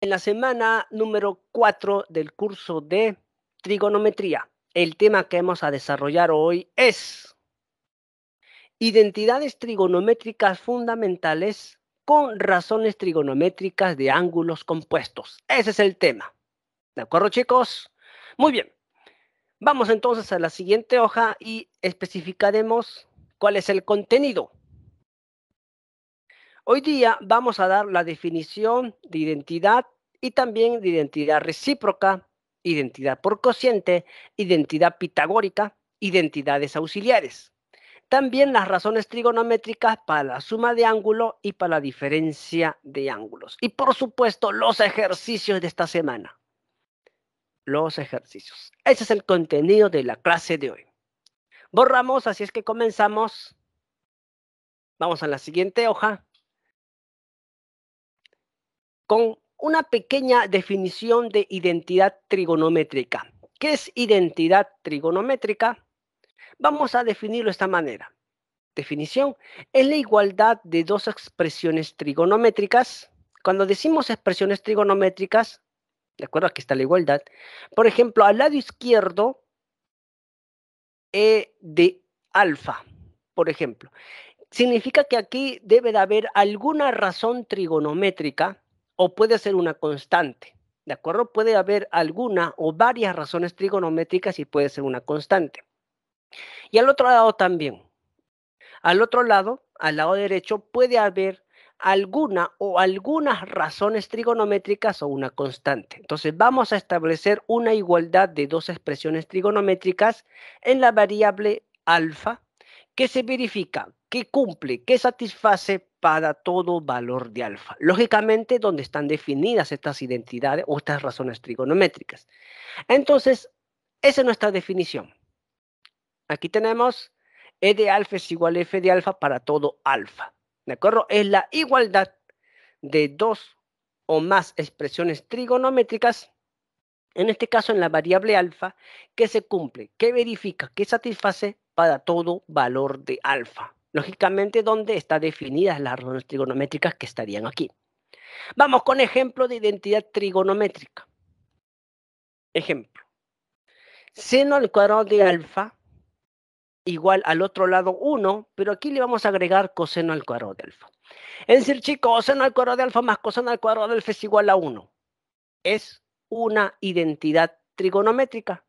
en la semana número 4 del curso de trigonometría. El tema que vamos a desarrollar hoy es identidades trigonométricas fundamentales con razones trigonométricas de ángulos compuestos. Ese es el tema. ¿De acuerdo, chicos? Muy bien. Vamos entonces a la siguiente hoja y especificaremos cuál es el contenido. Hoy día vamos a dar la definición de identidad y también de identidad recíproca, identidad por cociente, identidad pitagórica, identidades auxiliares. También las razones trigonométricas para la suma de ángulo y para la diferencia de ángulos. Y por supuesto, los ejercicios de esta semana. Los ejercicios. Ese es el contenido de la clase de hoy. Borramos, así es que comenzamos. Vamos a la siguiente hoja con una pequeña definición de identidad trigonométrica. ¿Qué es identidad trigonométrica? Vamos a definirlo de esta manera. Definición es la igualdad de dos expresiones trigonométricas. Cuando decimos expresiones trigonométricas, de acuerdo, aquí está la igualdad. Por ejemplo, al lado izquierdo, E de alfa, por ejemplo. Significa que aquí debe de haber alguna razón trigonométrica o puede ser una constante. ¿De acuerdo? Puede haber alguna o varias razones trigonométricas y puede ser una constante. Y al otro lado también. Al otro lado, al lado derecho, puede haber alguna o algunas razones trigonométricas o una constante. Entonces vamos a establecer una igualdad de dos expresiones trigonométricas en la variable alfa que se verifica, que cumple, que satisface para todo valor de alfa. Lógicamente, donde están definidas estas identidades o estas razones trigonométricas. Entonces, esa es nuestra definición. Aquí tenemos E de alfa es igual a F de alfa para todo alfa. ¿De acuerdo? Es la igualdad de dos o más expresiones trigonométricas, en este caso en la variable alfa, que se cumple, que verifica, que satisface para todo valor de alfa. Lógicamente, donde están definidas las razones trigonométricas que estarían aquí. Vamos con ejemplo de identidad trigonométrica. Ejemplo. Seno al cuadrado de alfa igual al otro lado 1, pero aquí le vamos a agregar coseno al cuadrado de alfa. Es decir, chicos, seno al cuadrado de alfa más coseno al cuadrado de alfa es igual a 1. Es una identidad trigonométrica,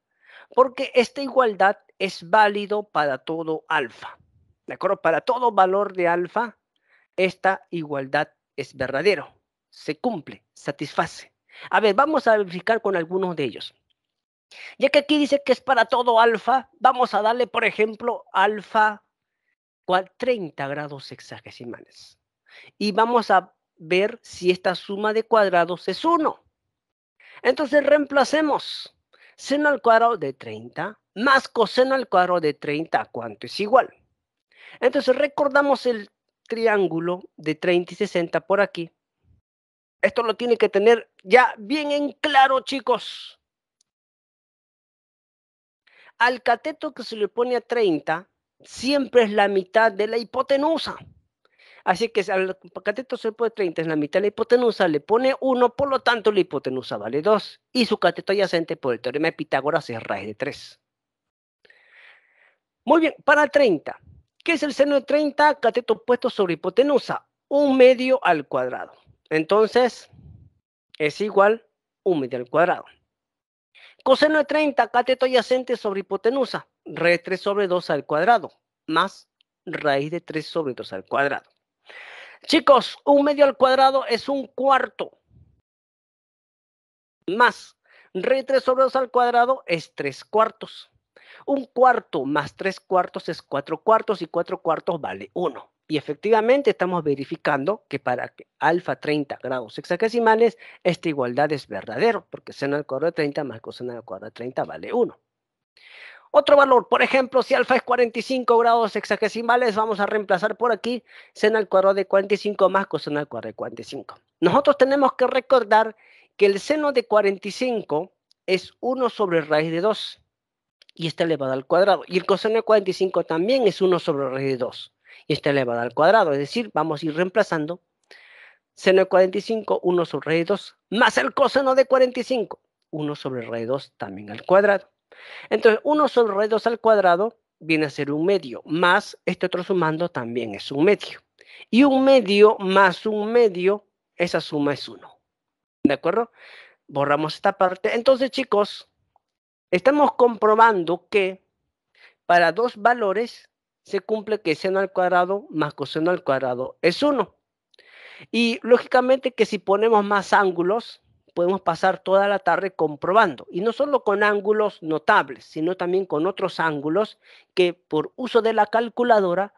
porque esta igualdad es válido para todo alfa. ¿De acuerdo? Para todo valor de alfa, esta igualdad es verdadero, se cumple, satisface. A ver, vamos a verificar con algunos de ellos. Ya que aquí dice que es para todo alfa, vamos a darle, por ejemplo, alfa 30 grados hexagesimales. Y vamos a ver si esta suma de cuadrados es 1. Entonces reemplacemos seno al cuadrado de 30 más coseno al cuadrado de 30, cuánto es igual? Entonces recordamos el triángulo de 30 y 60 por aquí. Esto lo tiene que tener ya bien en claro, chicos. Al cateto que se le pone a 30 siempre es la mitad de la hipotenusa. Así que al cateto se le pone 30, es la mitad de la hipotenusa, le pone 1, por lo tanto la hipotenusa vale 2. Y su cateto adyacente por el teorema de Pitágoras es raíz de 3. Muy bien, para 30. ¿Qué es el seno de 30? Cateto opuesto sobre hipotenusa, un medio al cuadrado. Entonces, es igual un medio al cuadrado. Coseno de 30, cateto adyacente sobre hipotenusa, raíz 3 sobre 2 al cuadrado, más raíz de 3 sobre 2 al cuadrado. Chicos, un medio al cuadrado es un cuarto. Más re 3 sobre 2 al cuadrado es 3 cuartos. Un cuarto más tres cuartos es cuatro cuartos y cuatro cuartos vale uno. Y efectivamente estamos verificando que para alfa 30 grados hexagesimales esta igualdad es verdadera, porque seno al cuadrado de 30 más coseno al cuadrado de 30 vale 1. Otro valor, por ejemplo, si alfa es 45 grados hexagesimales vamos a reemplazar por aquí seno al cuadrado de 45 más coseno al cuadrado de 45. Nosotros tenemos que recordar que el seno de 45 es 1 sobre raíz de 2 y está elevada al cuadrado. Y el coseno de 45 también es 1 sobre raíz de 2 y está elevada al cuadrado. Es decir, vamos a ir reemplazando seno de 45, 1 sobre raíz de 2, más el coseno de 45, 1 sobre raíz de 2 también al cuadrado. Entonces, 1 sobre raíz de 2 al cuadrado viene a ser un medio, más este otro sumando también es un medio. Y un medio más un medio, esa suma es 1. ¿De acuerdo? Borramos esta parte. Entonces, chicos, Estamos comprobando que para dos valores se cumple que seno al cuadrado más coseno al cuadrado es 1. Y lógicamente que si ponemos más ángulos, podemos pasar toda la tarde comprobando. Y no solo con ángulos notables, sino también con otros ángulos que por uso de la calculadora,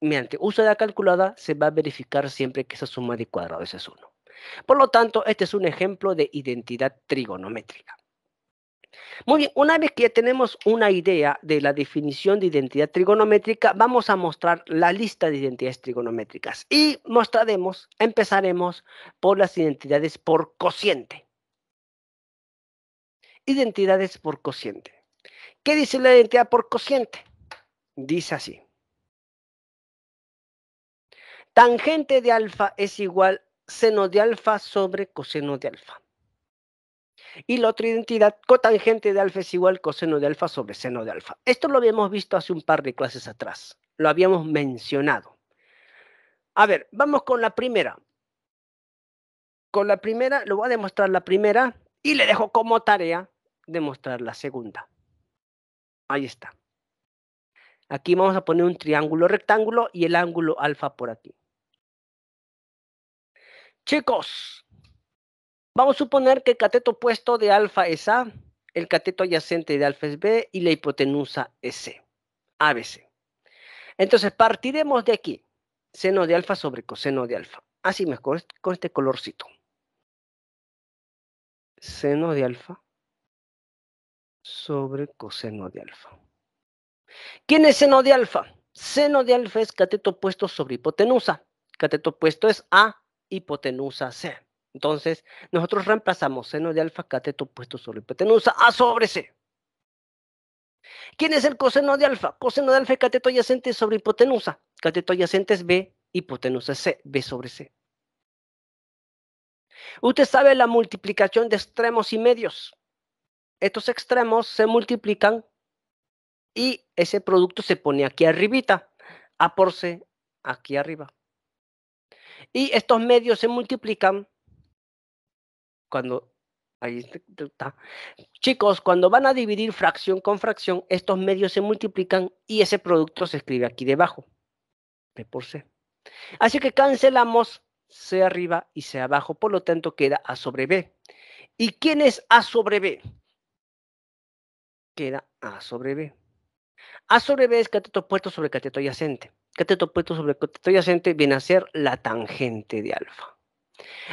mediante uso de la calculadora, se va a verificar siempre que esa suma de cuadrados es 1. Por lo tanto, este es un ejemplo de identidad trigonométrica. Muy bien, una vez que ya tenemos una idea de la definición de identidad trigonométrica, vamos a mostrar la lista de identidades trigonométricas y mostraremos, empezaremos por las identidades por cociente. Identidades por cociente. ¿Qué dice la identidad por cociente? Dice así. Tangente de alfa es igual seno de alfa sobre coseno de alfa y la otra identidad cotangente de alfa es igual coseno de alfa sobre seno de alfa. Esto lo habíamos visto hace un par de clases atrás, lo habíamos mencionado. A ver, vamos con la primera. Con la primera, lo voy a demostrar la primera y le dejo como tarea demostrar la segunda. Ahí está. Aquí vamos a poner un triángulo rectángulo y el ángulo alfa por aquí. Chicos, Vamos a suponer que el cateto opuesto de alfa es A, el cateto adyacente de alfa es B y la hipotenusa es C, ABC. Entonces partiremos de aquí, seno de alfa sobre coseno de alfa. Así mejor, con este colorcito. Seno de alfa sobre coseno de alfa. ¿Quién es seno de alfa? Seno de alfa es cateto opuesto sobre hipotenusa. Cateto opuesto es A, hipotenusa C. Entonces, nosotros reemplazamos seno de alfa cateto opuesto sobre hipotenusa a sobre C. ¿Quién es el coseno de alfa? Coseno de alfa cateto adyacente sobre hipotenusa. Cateto adyacente es B, hipotenusa es C, B sobre C. Usted sabe la multiplicación de extremos y medios. Estos extremos se multiplican y ese producto se pone aquí arribita, A por C, aquí arriba. Y estos medios se multiplican cuando ahí está. Chicos, cuando van a dividir fracción con fracción, estos medios se multiplican y ese producto se escribe aquí debajo. b por C. Así que cancelamos C arriba y C abajo, por lo tanto queda A sobre B. ¿Y quién es A sobre B? Queda A sobre B. A sobre B es cateto opuesto sobre cateto adyacente. Cateto opuesto sobre cateto adyacente viene a ser la tangente de alfa.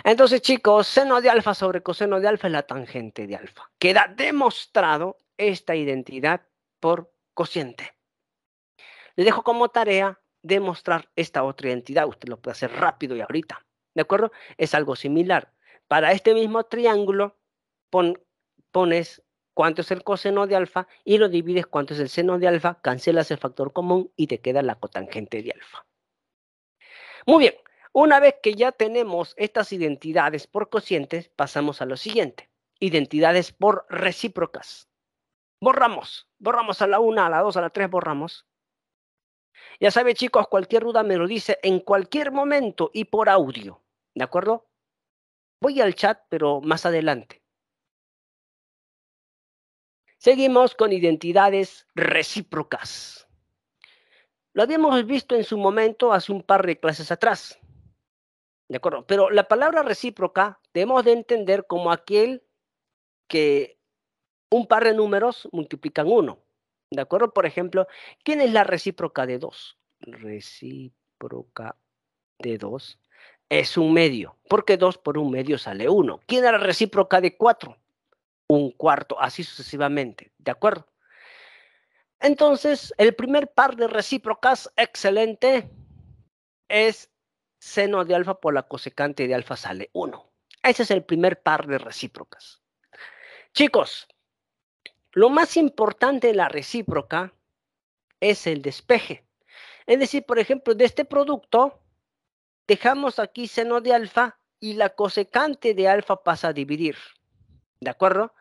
Entonces, chicos, seno de alfa sobre coseno de alfa es la tangente de alfa. Queda demostrado esta identidad por cociente. Le dejo como tarea demostrar esta otra identidad. Usted lo puede hacer rápido y ahorita. ¿De acuerdo? Es algo similar. Para este mismo triángulo, pones cuánto es el coseno de alfa y lo divides cuánto es el seno de alfa, cancelas el factor común y te queda la cotangente de alfa. Muy bien, una vez que ya tenemos estas identidades por cocientes, pasamos a lo siguiente, identidades por recíprocas. Borramos, borramos a la una, a la dos, a la tres, borramos. Ya sabe chicos, cualquier duda me lo dice en cualquier momento y por audio, ¿de acuerdo? Voy al chat, pero más adelante. Seguimos con identidades recíprocas. Lo habíamos visto en su momento hace un par de clases atrás. ¿De acuerdo? Pero la palabra recíproca debemos de entender como aquel que un par de números multiplican uno. ¿De acuerdo? Por ejemplo, ¿quién es la recíproca de dos? Recíproca de dos es un medio, porque dos por un medio sale uno. ¿Quién es la recíproca de cuatro? Un cuarto, así sucesivamente. ¿De acuerdo? Entonces, el primer par de recíprocas excelente es seno de alfa por la cosecante de alfa sale 1. Ese es el primer par de recíprocas. Chicos, lo más importante de la recíproca es el despeje. Es decir, por ejemplo, de este producto, dejamos aquí seno de alfa y la cosecante de alfa pasa a dividir. ¿De acuerdo?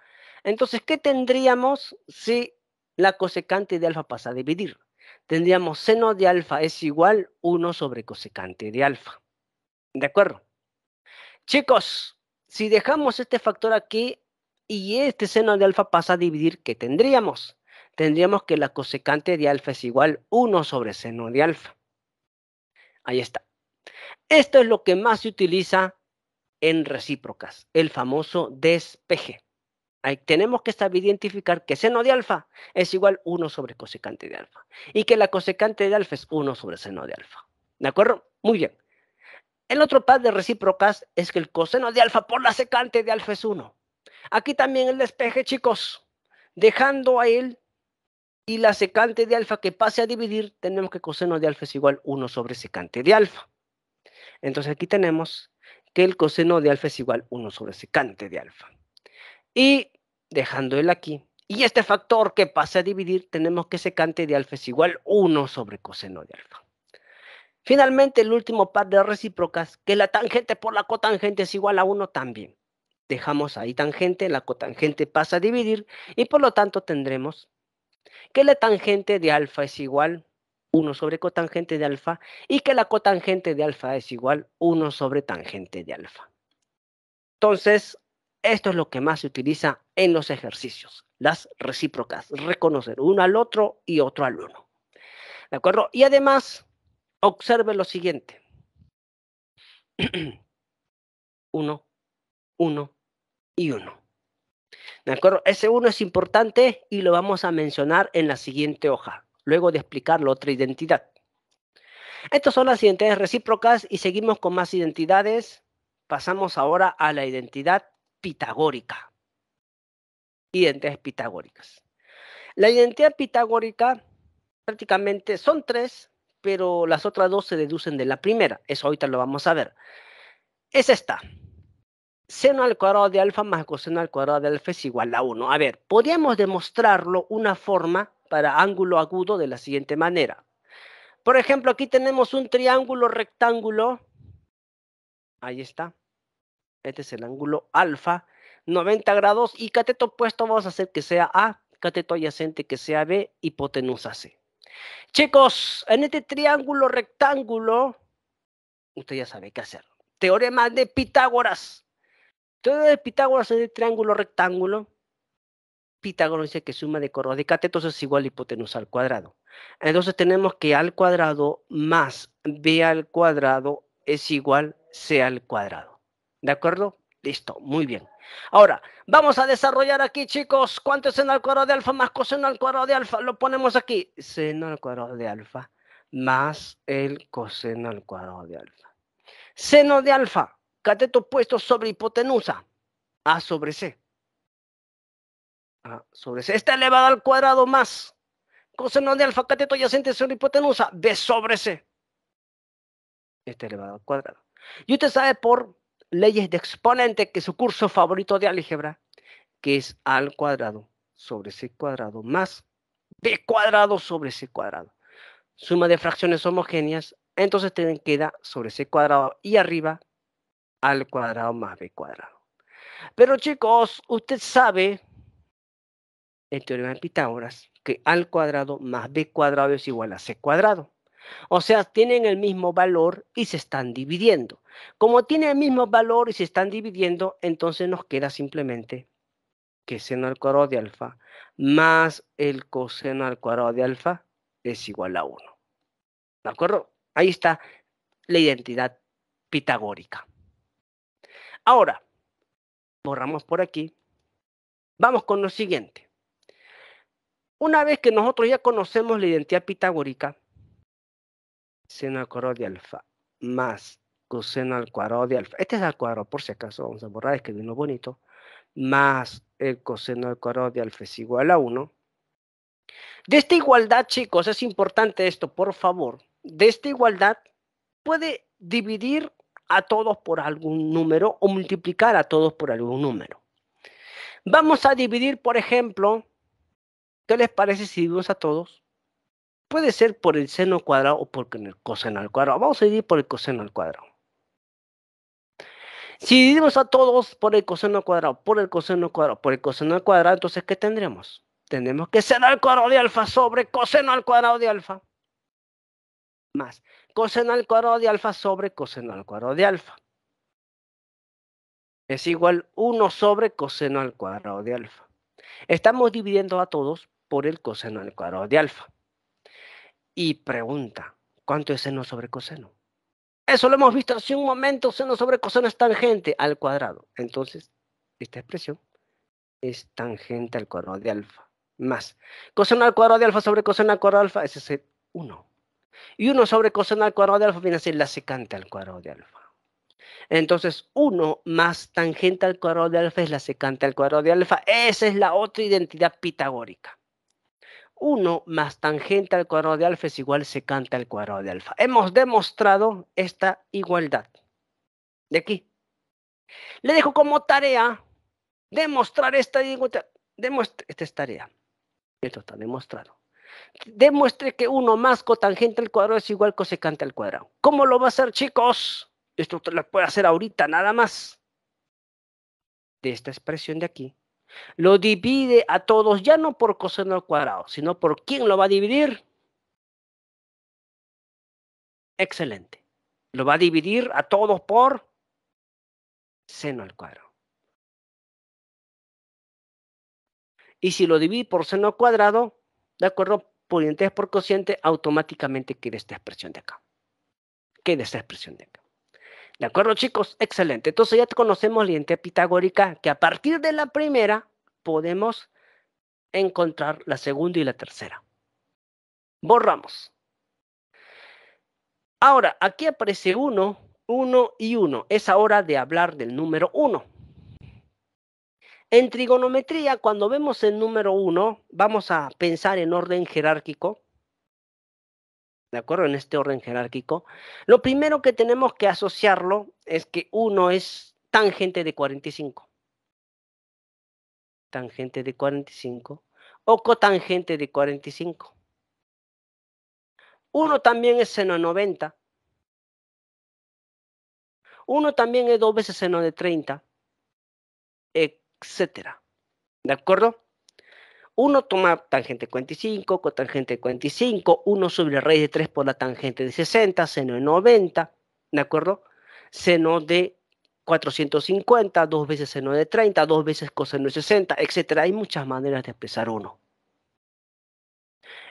Entonces, ¿qué tendríamos si la cosecante de alfa pasa a dividir? tendríamos seno de alfa es igual 1 sobre cosecante de alfa. ¿De acuerdo? Chicos, si dejamos este factor aquí y este seno de alfa pasa a dividir, ¿qué tendríamos? Tendríamos que la cosecante de alfa es igual 1 sobre seno de alfa. Ahí está. Esto es lo que más se utiliza en recíprocas, el famoso despeje tenemos que saber identificar que seno de alfa es igual 1 sobre cosecante de alfa y que la cosecante de alfa es 1 sobre seno de alfa. ¿De acuerdo? Muy bien. El otro par de recíprocas es que el coseno de alfa por la secante de alfa es 1. Aquí también el despeje, chicos. Dejando a él y la secante de alfa que pase a dividir, tenemos que coseno de alfa es igual 1 sobre secante de alfa. Entonces aquí tenemos que el coseno de alfa es igual 1 sobre secante de alfa. Y dejando el aquí. Y este factor que pasa a dividir, tenemos que secante de alfa es igual 1 sobre coseno de alfa. Finalmente, el último par de recíprocas, que la tangente por la cotangente es igual a 1 también. Dejamos ahí tangente, la cotangente pasa a dividir y por lo tanto tendremos que la tangente de alfa es igual 1 sobre cotangente de alfa y que la cotangente de alfa es igual 1 sobre tangente de alfa. Entonces, esto es lo que más se utiliza en los ejercicios, las recíprocas, reconocer uno al otro y otro al uno. ¿De acuerdo? Y además, observe lo siguiente. uno, uno y uno. ¿De acuerdo? Ese uno es importante y lo vamos a mencionar en la siguiente hoja, luego de explicar la otra identidad. Estas son las identidades recíprocas y seguimos con más identidades. Pasamos ahora a la identidad pitagórica. Identidades pitagóricas. La identidad pitagórica prácticamente son tres, pero las otras dos se deducen de la primera. Eso ahorita lo vamos a ver. Es esta. Seno al cuadrado de alfa más coseno al cuadrado de alfa es igual a 1. A ver, podríamos demostrarlo una forma para ángulo agudo de la siguiente manera. Por ejemplo, aquí tenemos un triángulo rectángulo. Ahí está este es el ángulo alfa, 90 grados, y cateto opuesto vamos a hacer que sea A, cateto adyacente que sea B, hipotenusa C. Chicos, en este triángulo rectángulo, usted ya sabe qué hacer. Teorema de Pitágoras. Teorema de Pitágoras en el triángulo rectángulo. Pitágoras dice que suma de coro de catetos es igual a hipotenusa al cuadrado. Entonces tenemos que al cuadrado más b al cuadrado es igual c al cuadrado. ¿De acuerdo? Listo, muy bien. Ahora, vamos a desarrollar aquí, chicos, ¿cuánto es seno al cuadrado de alfa más coseno al cuadrado de alfa? Lo ponemos aquí, seno al cuadrado de alfa más el coseno al cuadrado de alfa. Seno de alfa, cateto opuesto sobre hipotenusa, A sobre C. A sobre C. está elevado al cuadrado más coseno de alfa, cateto adyacente sobre hipotenusa, B sobre C. Este elevado al cuadrado. Y usted sabe por leyes de exponente, que es su curso favorito de álgebra, que es al cuadrado sobre c cuadrado más b cuadrado sobre c cuadrado. Suma de fracciones homogéneas, entonces te queda sobre c cuadrado y arriba al cuadrado más b cuadrado. Pero chicos, usted sabe en teorema de Pitágoras que al cuadrado más b cuadrado es igual a c cuadrado. O sea, tienen el mismo valor y se están dividiendo. Como tienen el mismo valor y se están dividiendo, entonces nos queda simplemente que seno al cuadrado de alfa más el coseno al cuadrado de alfa es igual a 1. ¿De acuerdo? Ahí está la identidad pitagórica. Ahora, borramos por aquí. Vamos con lo siguiente. Una vez que nosotros ya conocemos la identidad pitagórica, seno al cuadrado de alfa más coseno al cuadrado de alfa. Este es al cuadrado, por si acaso vamos a borrar, es que vino bonito. Más el coseno al cuadrado de alfa es igual a 1. De esta igualdad, chicos, es importante esto, por favor. De esta igualdad puede dividir a todos por algún número o multiplicar a todos por algún número. Vamos a dividir, por ejemplo, ¿qué les parece si dividimos a todos? Puede ser por el seno cuadrado o por el coseno al cuadrado. Vamos a dividir por el coseno al cuadrado. Si dividimos a todos por el coseno al cuadrado, por el coseno al cuadrado, por el coseno al cuadrado, entonces ¿qué tendremos? Tenemos que seno al cuadrado de alfa sobre coseno al cuadrado de alfa. Más coseno al cuadrado de alfa sobre coseno al cuadrado de alfa. Es igual 1 sobre coseno al cuadrado de alfa. Estamos dividiendo a todos por el coseno al cuadrado de alfa y pregunta, ¿cuánto es seno sobre coseno? Eso lo hemos visto hace un momento, seno sobre coseno es tangente al cuadrado. Entonces, esta expresión es tangente al cuadrado de alfa más coseno al cuadrado de alfa sobre coseno al cuadrado de alfa, es ese 1. Y 1 sobre coseno al cuadrado de alfa viene a ser la secante al cuadrado de alfa. Entonces, 1 más tangente al cuadrado de alfa es la secante al cuadrado de alfa. Esa es la otra identidad pitagórica. 1 más tangente al cuadrado de alfa es igual secante al cuadrado de alfa. Hemos demostrado esta igualdad. De aquí. Le dejo como tarea demostrar esta igualdad. esta es tarea. Esto está demostrado. Demuestre que 1 más cotangente al cuadrado es igual cosecante al cuadrado. ¿Cómo lo va a hacer, chicos? Esto lo puede hacer ahorita, nada más. De esta expresión de aquí, lo divide a todos ya no por coseno al cuadrado, sino por quién lo va a dividir. Excelente. Lo va a dividir a todos por seno al cuadrado. Y si lo divide por seno al cuadrado, ¿de acuerdo? Por por cociente, automáticamente queda esta expresión de acá. Queda esta expresión de acá. ¿De acuerdo, chicos? Excelente. Entonces ya conocemos la identidad pitagórica, que a partir de la primera podemos encontrar la segunda y la tercera. Borramos. Ahora, aquí aparece uno, uno y uno. Es hora de hablar del número uno. En trigonometría, cuando vemos el número uno, vamos a pensar en orden jerárquico ¿de acuerdo? En este orden jerárquico, lo primero que tenemos que asociarlo es que 1 es tangente de 45. Tangente de 45 o cotangente de 45. 1 también es seno de 90. 1 también es 2 veces seno de 30, etcétera. ¿De acuerdo? Uno toma tangente 45, cotangente 45, uno sobre raíz de 3 por la tangente de 60, seno de 90, ¿de acuerdo? Seno de 450, dos veces seno de 30, dos veces coseno de 60, etc. Hay muchas maneras de expresar uno.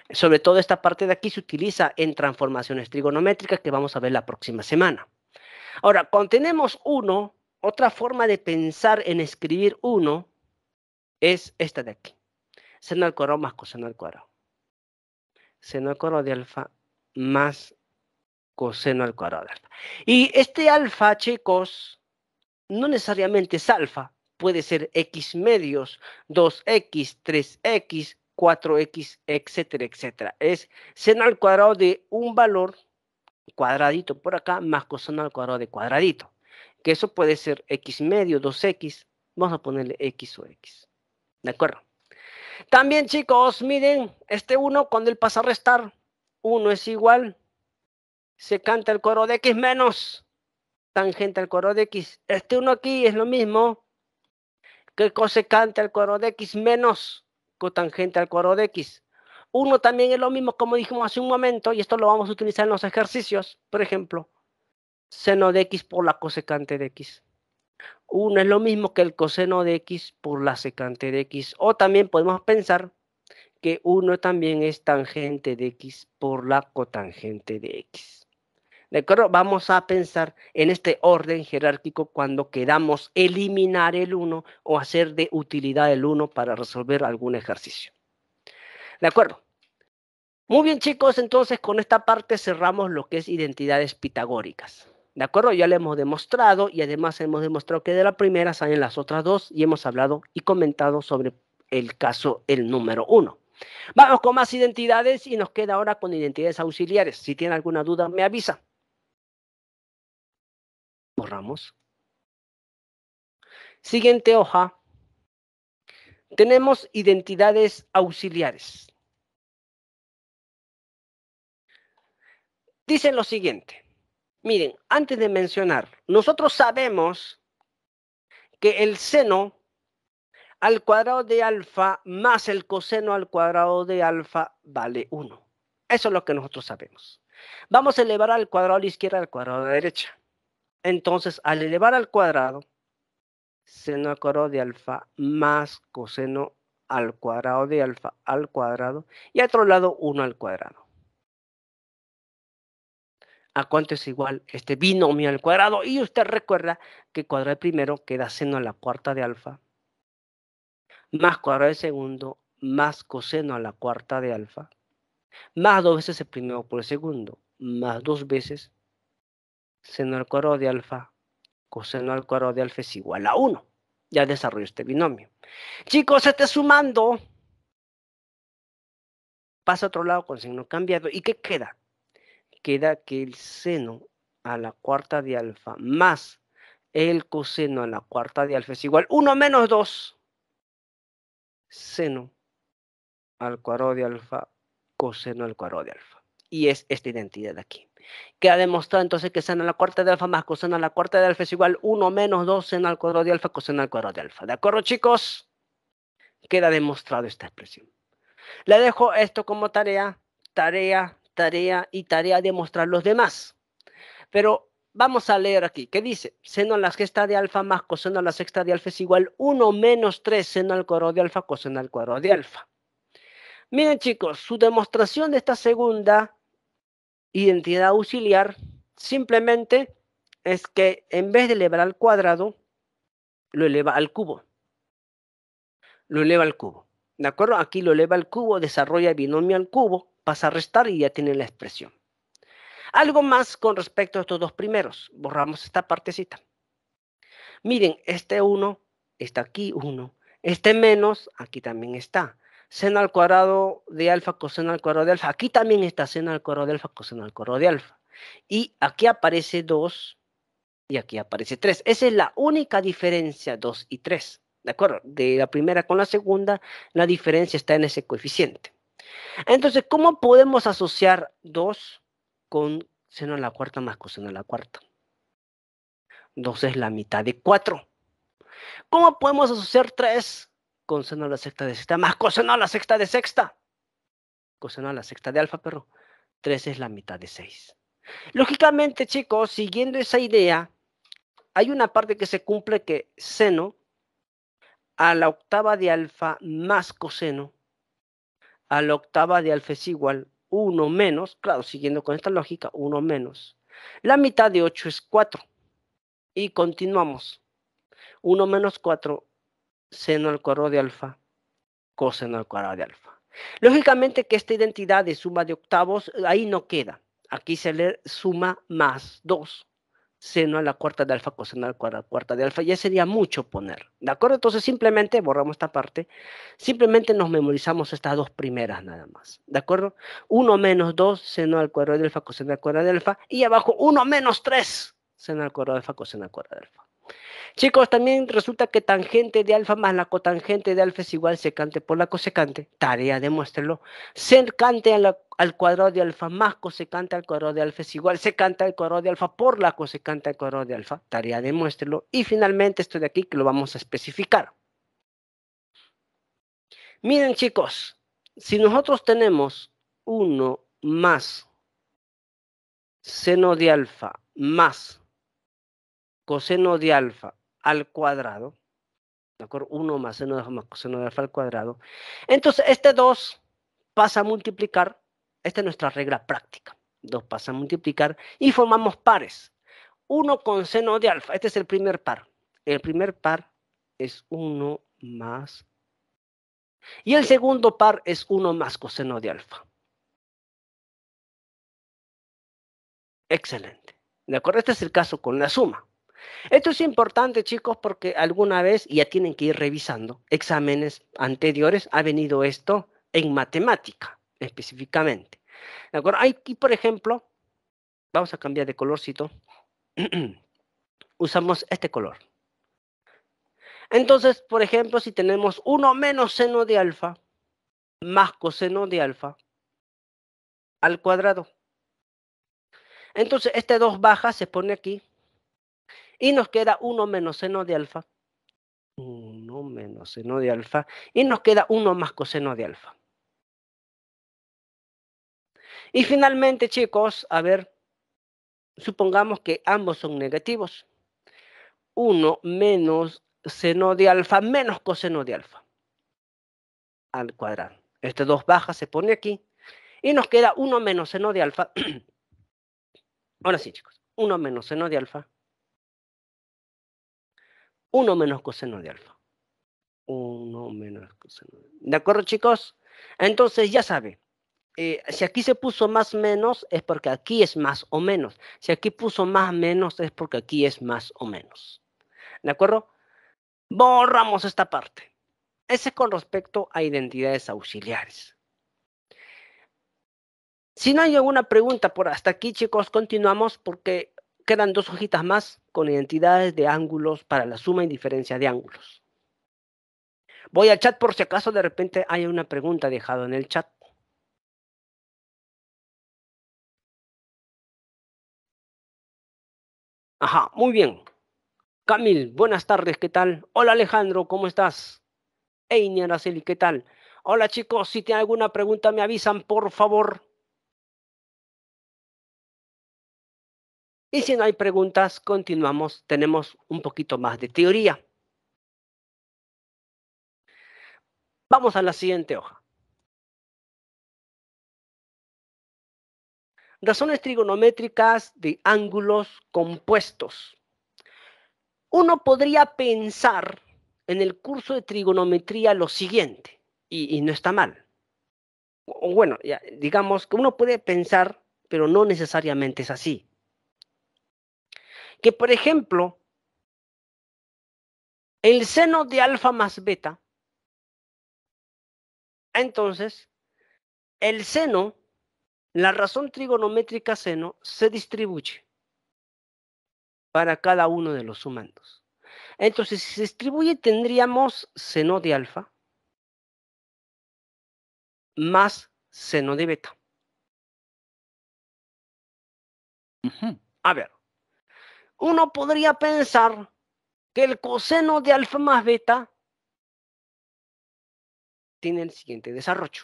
Sobre todo esta parte de aquí se utiliza en transformaciones trigonométricas que vamos a ver la próxima semana. Ahora, cuando tenemos 1, otra forma de pensar en escribir 1 es esta de aquí seno al cuadrado más coseno al cuadrado. Seno al cuadrado de alfa más coseno al cuadrado de alfa. Y este alfa, chicos, no necesariamente es alfa. Puede ser x medios, 2x, 3x, 4x, etcétera, etcétera. Es seno al cuadrado de un valor cuadradito por acá más coseno al cuadrado de cuadradito. Que eso puede ser x medio, 2x. Vamos a ponerle x o x. ¿De acuerdo? También, chicos, miren, este 1 cuando él pasa a restar, 1 es igual. Se canta el coro de X menos tangente al coro de X. Este 1 aquí es lo mismo que cosecante al coro de X menos cotangente al coro de X. 1 también es lo mismo, como dijimos hace un momento, y esto lo vamos a utilizar en los ejercicios. Por ejemplo, seno de X por la cosecante de X. 1 es lo mismo que el coseno de x por la secante de x. O también podemos pensar que 1 también es tangente de x por la cotangente de x. ¿De acuerdo? Vamos a pensar en este orden jerárquico cuando queramos eliminar el 1 o hacer de utilidad el 1 para resolver algún ejercicio. ¿De acuerdo? Muy bien chicos, entonces con esta parte cerramos lo que es identidades pitagóricas. ¿De acuerdo? Ya le hemos demostrado y además hemos demostrado que de la primera salen las otras dos y hemos hablado y comentado sobre el caso, el número uno. Vamos con más identidades y nos queda ahora con identidades auxiliares. Si tiene alguna duda, me avisa. Borramos. Siguiente hoja. Tenemos identidades auxiliares. Dicen lo siguiente. Miren, antes de mencionar, nosotros sabemos que el seno al cuadrado de alfa más el coseno al cuadrado de alfa vale 1. Eso es lo que nosotros sabemos. Vamos a elevar al cuadrado de la izquierda al cuadrado de la derecha. Entonces, al elevar al cuadrado, seno al cuadrado de alfa más coseno al cuadrado de alfa al cuadrado y al otro lado 1 al cuadrado a cuánto es igual este binomio al cuadrado. Y usted recuerda que cuadrado de primero queda seno a la cuarta de alfa, más cuadrado de segundo, más coseno a la cuarta de alfa, más dos veces el primero por el segundo, más dos veces seno al cuadrado de alfa, coseno al cuadrado de alfa es igual a 1. Ya desarrollo este binomio. Chicos, este sumando pasa a otro lado con signo cambiado. ¿Y qué queda? queda que el seno a la cuarta de alfa más el coseno a la cuarta de alfa es igual 1 menos 2 seno al cuadrado de alfa coseno al cuadrado de alfa. Y es esta identidad de aquí. Queda demostrado entonces que seno a la cuarta de alfa más coseno a la cuarta de alfa es igual 1 menos 2 seno al cuadrado de alfa coseno al cuadrado de alfa. ¿De acuerdo, chicos? Queda demostrado esta expresión. Le dejo esto como tarea, tarea tarea y tarea de mostrar los demás. Pero vamos a leer aquí, ¿qué dice? Seno a la sexta de alfa más coseno a la sexta de alfa es igual 1 menos 3 seno al cuadrado de alfa coseno al cuadrado de alfa. Miren chicos, su demostración de esta segunda identidad auxiliar simplemente es que en vez de elevar al cuadrado, lo eleva al cubo. Lo eleva al cubo. ¿De acuerdo? Aquí lo eleva al cubo, desarrolla el binomio al cubo Pasa a restar y ya tiene la expresión. Algo más con respecto a estos dos primeros. Borramos esta partecita. Miren, este 1 está aquí 1. Este menos aquí también está. Sen al cuadrado de alfa, coseno al cuadrado de alfa. Aquí también está sen al cuadrado de alfa, coseno al cuadrado de alfa. Y aquí aparece 2 y aquí aparece 3. Esa es la única diferencia 2 y 3. ¿De acuerdo? De la primera con la segunda, la diferencia está en ese coeficiente. Entonces, ¿cómo podemos asociar 2 con seno a la cuarta más coseno a la cuarta? 2 es la mitad de 4. ¿Cómo podemos asociar 3 con seno a la sexta de sexta más coseno a la sexta de sexta? Coseno a la sexta de alfa, pero 3 es la mitad de 6. Lógicamente, chicos, siguiendo esa idea, hay una parte que se cumple que seno a la octava de alfa más coseno a la octava de alfa es igual 1 menos, claro, siguiendo con esta lógica, 1 menos. La mitad de 8 es 4. Y continuamos. 1 menos 4, seno al cuadrado de alfa, coseno al cuadrado de alfa. Lógicamente que esta identidad de suma de octavos ahí no queda. Aquí se le suma más 2 seno a la cuarta de alfa coseno al la cuarta de alfa, ya sería mucho poner, ¿de acuerdo? Entonces simplemente, borramos esta parte, simplemente nos memorizamos estas dos primeras nada más, ¿de acuerdo? 1 menos 2 seno al cuadrado de alfa coseno al cuadrado de alfa y abajo 1 menos 3 seno al cuadrado de alfa coseno al cuadrado de alfa. Chicos, también resulta que tangente de alfa más la cotangente de alfa es igual secante por la cosecante. Tarea, demuéstrelo, Secante al, cuadrado de alfa más cosecante al cuadrado de alfa es igual secante al cuadrado de alfa por la cosecante al cuadrado de alfa. Tarea, demuéstrenlo. Y finalmente esto de aquí que lo vamos a especificar. Miren chicos, si nosotros tenemos 1 más seno de alfa más coseno de alfa al cuadrado, ¿de acuerdo? 1 más seno de más coseno de alfa al cuadrado. Entonces, este 2 pasa a multiplicar, esta es nuestra regla práctica, 2 pasa a multiplicar y formamos pares. 1 con seno de alfa, este es el primer par. El primer par es 1 más. Y el segundo par es 1 más coseno de alfa. Excelente. ¿De acuerdo? Este es el caso con la suma. Esto es importante, chicos, porque alguna vez ya tienen que ir revisando exámenes anteriores. Ha venido esto en matemática, específicamente. ¿De acuerdo? Aquí, por ejemplo, vamos a cambiar de colorcito. Usamos este color. Entonces, por ejemplo, si tenemos 1 menos seno de alfa más coseno de alfa al cuadrado. Entonces, este dos bajas se pone aquí, y nos queda 1 menos seno de alfa. 1 menos seno de alfa y nos queda 1 más coseno de alfa. Y finalmente, chicos, a ver, supongamos que ambos son negativos. 1 menos seno de alfa menos coseno de alfa al cuadrado. Este 2 baja se pone aquí y nos queda 1 menos seno de alfa. Ahora sí, chicos, 1 menos seno de alfa 1 menos coseno de alfa. 1 menos coseno de alfa. ¿De acuerdo, chicos? Entonces, ya sabe. Eh, si aquí se puso más menos, es porque aquí es más o menos. Si aquí puso más menos, es porque aquí es más o menos. ¿De acuerdo? Borramos esta parte. Ese es con respecto a identidades auxiliares. Si no hay alguna pregunta por hasta aquí, chicos, continuamos porque quedan dos hojitas más con identidades de ángulos para la suma y diferencia de ángulos. Voy al chat por si acaso de repente hay una pregunta dejada en el chat. Ajá, muy bien. Camil, buenas tardes, ¿qué tal? Hola Alejandro, ¿cómo estás? Ey, Araceli, ¿qué tal? Hola chicos, si tienen alguna pregunta me avisan, por favor. Y si no hay preguntas, continuamos. Tenemos un poquito más de teoría. Vamos a la siguiente hoja. Razones trigonométricas de ángulos compuestos. Uno podría pensar en el curso de trigonometría lo siguiente, y, no está mal. bueno, digamos que uno puede pensar, pero no necesariamente es así que, por ejemplo, el seno de alfa más beta, entonces, el seno, la razón trigonométrica seno, se distribuye para cada uno de los sumandos. Entonces, si se distribuye, tendríamos seno de alfa más seno de beta. A ver, uno podría pensar que el coseno de alfa más beta tiene el siguiente desarrollo.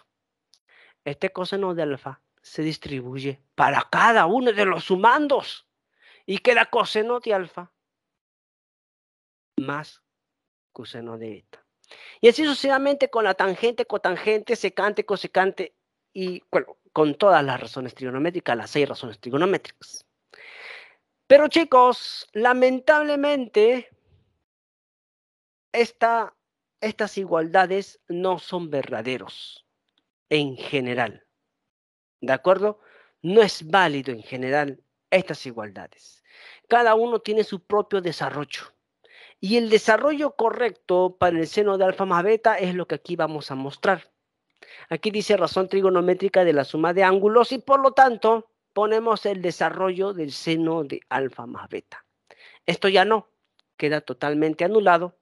Este coseno de alfa se distribuye para cada uno de los sumandos y queda coseno de alfa más coseno de beta. Y así sucesivamente con la tangente, cotangente, secante, cosecante y con todas las razones trigonométricas, las seis razones trigonométricas. Pero chicos, lamentablemente, estas igualdades no son verdaderos en general. ¿De acuerdo? No es válido en general estas igualdades. Cada uno tiene su propio desarrollo. Y el desarrollo correcto para el seno de alfa más beta es lo que aquí vamos a mostrar. Aquí dice razón trigonométrica de la suma de ángulos y por lo tanto ponemos el desarrollo del seno de alfa más beta. Esto ya no, queda totalmente anulado.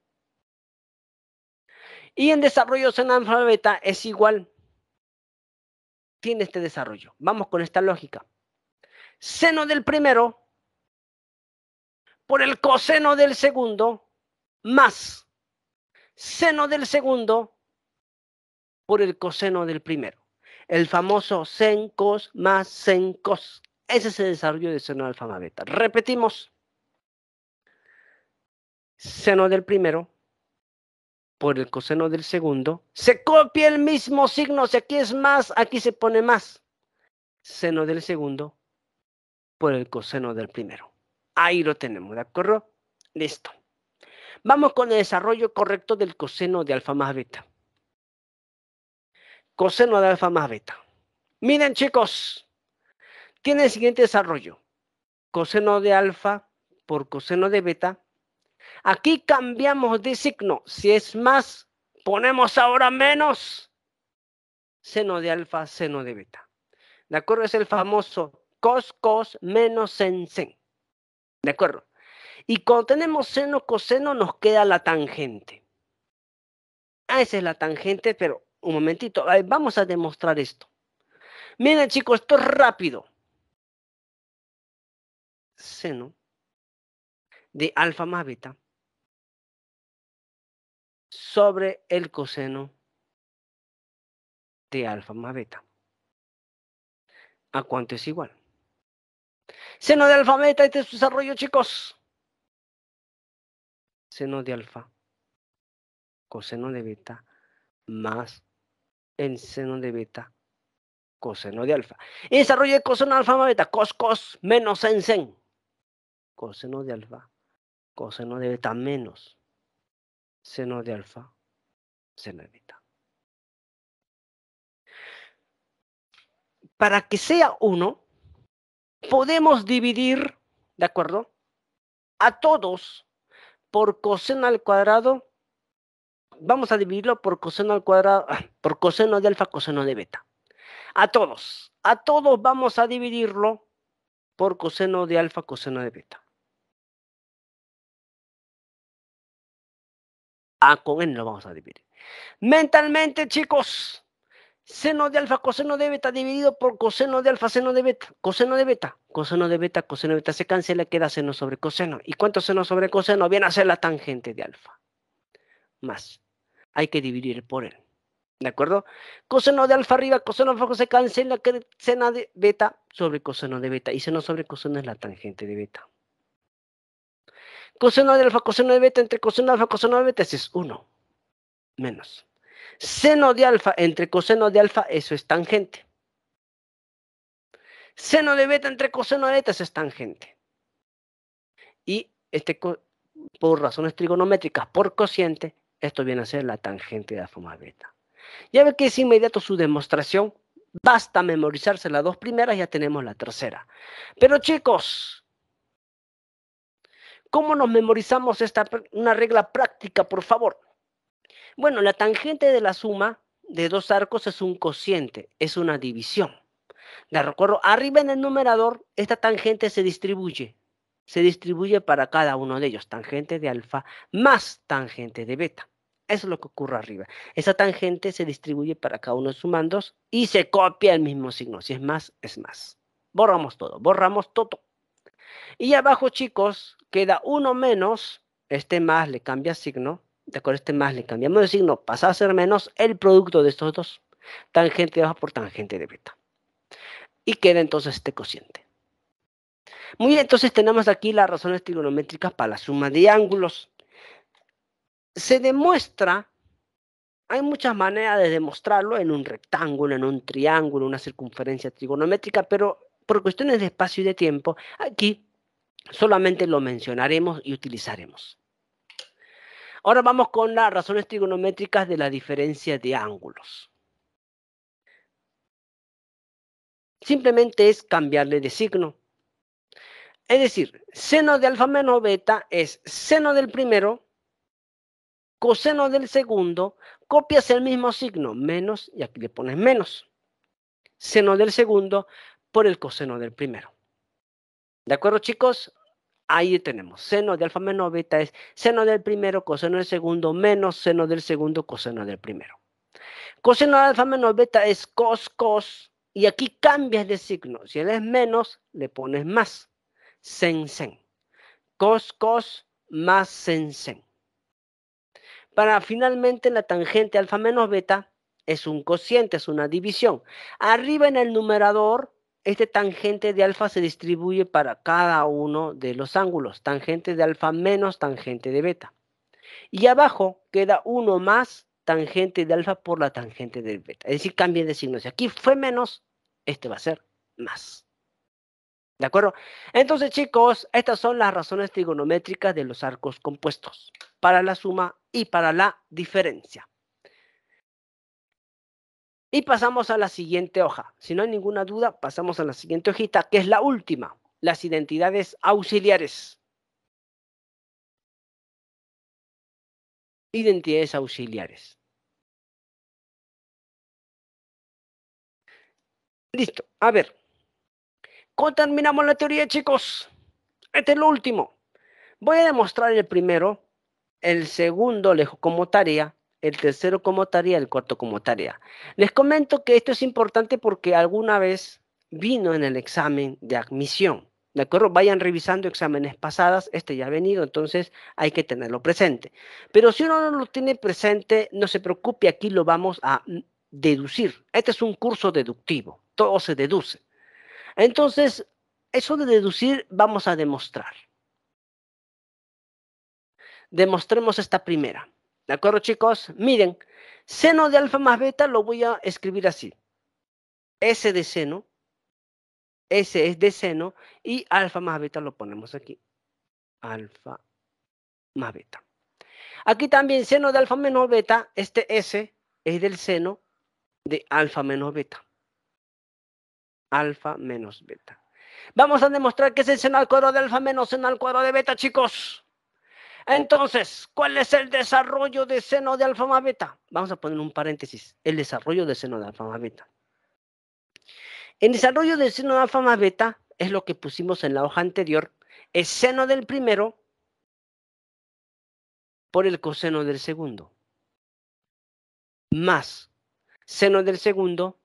Y el desarrollo seno alfa beta es igual. Tiene este desarrollo. Vamos con esta lógica. Seno del primero por el coseno del segundo más seno del segundo por el coseno del primero el famoso sencos más sencos. Ese es el desarrollo de seno alfa más beta. Repetimos. Seno del primero por el coseno del segundo. Se copia el mismo signo. Si aquí es más, aquí se pone más. Seno del segundo por el coseno del primero. Ahí lo tenemos, ¿de acuerdo? Listo. Vamos con el desarrollo correcto del coseno de alfa más beta coseno de alfa más beta. Miren chicos, tiene el siguiente desarrollo. Coseno de alfa por coseno de beta. Aquí cambiamos de signo. Si es más, ponemos ahora menos. Seno de alfa, seno de beta. ¿De acuerdo? Es el famoso cos, cos, menos sen, sen. ¿De acuerdo? Y cuando tenemos seno, coseno, nos queda la tangente. Ah, esa es la tangente, pero un momentito, vamos a demostrar esto. Miren chicos, esto es rápido. Seno de alfa más beta sobre el coseno de alfa más beta. ¿A cuánto es igual? Seno de alfa beta, este es su desarrollo, chicos. Seno de alfa, coseno de beta, más en seno de beta coseno de alfa. Y desarrollo de coseno alfa más beta, cos cos menos sen sen. Coseno de alfa, coseno de beta menos seno de alfa, seno de beta. Para que sea uno, podemos dividir, ¿de acuerdo? A todos por coseno al cuadrado Vamos a dividirlo por coseno al cuadrado, ah, por coseno de alfa, coseno de beta. A todos, a todos vamos a dividirlo por coseno de alfa, coseno de beta. Ah, con n lo vamos a dividir. Mentalmente, chicos, seno de alfa, coseno de beta, dividido por coseno de alfa, seno de beta, coseno de beta, coseno de beta, coseno de beta, se cancela, queda seno sobre coseno. ¿Y cuánto seno sobre coseno? Viene a ser la tangente de alfa. Más hay que dividir por él. ¿De acuerdo? Coseno de alfa arriba, coseno de alfa se cancela seno de beta sobre coseno de beta. Y seno sobre coseno es la tangente de beta. Coseno de alfa, coseno de beta entre coseno de alfa, coseno de beta, es 1. Menos. Seno de alfa entre coseno de alfa, eso es tangente. Seno de beta entre coseno de beta, es tangente. Y este, por razones trigonométricas, por cociente, esto viene a ser la tangente de la suma beta. Ya ve que es inmediato su demostración. Basta memorizarse las dos primeras, ya tenemos la tercera. Pero chicos, ¿cómo nos memorizamos esta, una regla práctica, por favor? Bueno, la tangente de la suma de dos arcos es un cociente, es una división. De recuerdo, arriba en el numerador, esta tangente se distribuye. Se distribuye para cada uno de ellos. Tangente de alfa más tangente de beta. Eso es lo que ocurre arriba. Esa tangente se distribuye para cada uno de sus mandos y se copia el mismo signo. Si es más, es más. Borramos todo, borramos todo. Y abajo, chicos, queda uno menos. Este más le cambia signo. De acuerdo, este más le cambiamos de signo. Pasa a ser menos el producto de estos dos. Tangente de abajo por tangente de beta. Y queda entonces este cociente. Muy bien, entonces tenemos aquí las razones trigonométricas para la suma de ángulos se demuestra, hay muchas maneras de demostrarlo en un rectángulo, en un triángulo, en una circunferencia trigonométrica, pero por cuestiones de espacio y de tiempo, aquí solamente lo mencionaremos y utilizaremos. Ahora vamos con las razones trigonométricas de la diferencia de ángulos. Simplemente es cambiarle de signo. Es decir, seno de alfa menos beta es seno del primero coseno del segundo, copias el mismo signo, menos, y aquí le pones menos, seno del segundo por el coseno del primero. ¿De acuerdo, chicos? Ahí tenemos, seno de alfa menos beta es seno del primero, coseno del segundo, menos seno del segundo, coseno del primero. Coseno de alfa menos beta es cos, cos, y aquí cambias de signo. Si él es menos, le pones más, sen, sen. Cos, cos, más sen, sen. Para finalmente la tangente alfa menos beta es un cociente, es una división. Arriba en el numerador, este tangente de alfa se distribuye para cada uno de los ángulos, tangente de alfa menos tangente de beta. Y abajo queda uno más tangente de alfa por la tangente de beta. Es decir, cambia de signo. Si aquí fue menos, este va a ser más. ¿De acuerdo? Entonces, chicos, estas son las razones trigonométricas de los arcos compuestos para la suma y para la diferencia. Y pasamos a la siguiente hoja. Si no hay ninguna duda, pasamos a la siguiente hojita, que es la última, las identidades auxiliares. Identidades auxiliares. Listo. A ver, Terminamos la teoría, chicos. Este es el último. Voy a demostrar el primero, el segundo como tarea, el tercero como tarea, el cuarto como tarea. Les comento que esto es importante porque alguna vez vino en el examen de admisión. ¿De acuerdo? Vayan revisando exámenes pasadas, este ya ha venido, entonces hay que tenerlo presente. Pero si uno no lo tiene presente, no se preocupe, aquí lo vamos a deducir. Este es un curso deductivo, todo se deduce. Entonces, eso de deducir vamos a demostrar. Demostremos esta primera. ¿De acuerdo, chicos? Miren, seno de alfa más beta lo voy a escribir así. S de seno, S es de seno, y alfa más beta lo ponemos aquí. Alfa más beta. Aquí también seno de alfa menos beta, este S es del seno de alfa menos beta alfa menos beta. Vamos a demostrar que es el seno al cuadrado de alfa menos seno al cuadrado de beta, chicos. Entonces, ¿cuál es el desarrollo de seno de alfa más beta? Vamos a poner un paréntesis, el desarrollo de seno de alfa más beta. El desarrollo de seno de alfa más beta es lo que pusimos en la hoja anterior, es seno del primero por el coseno del segundo, más seno del segundo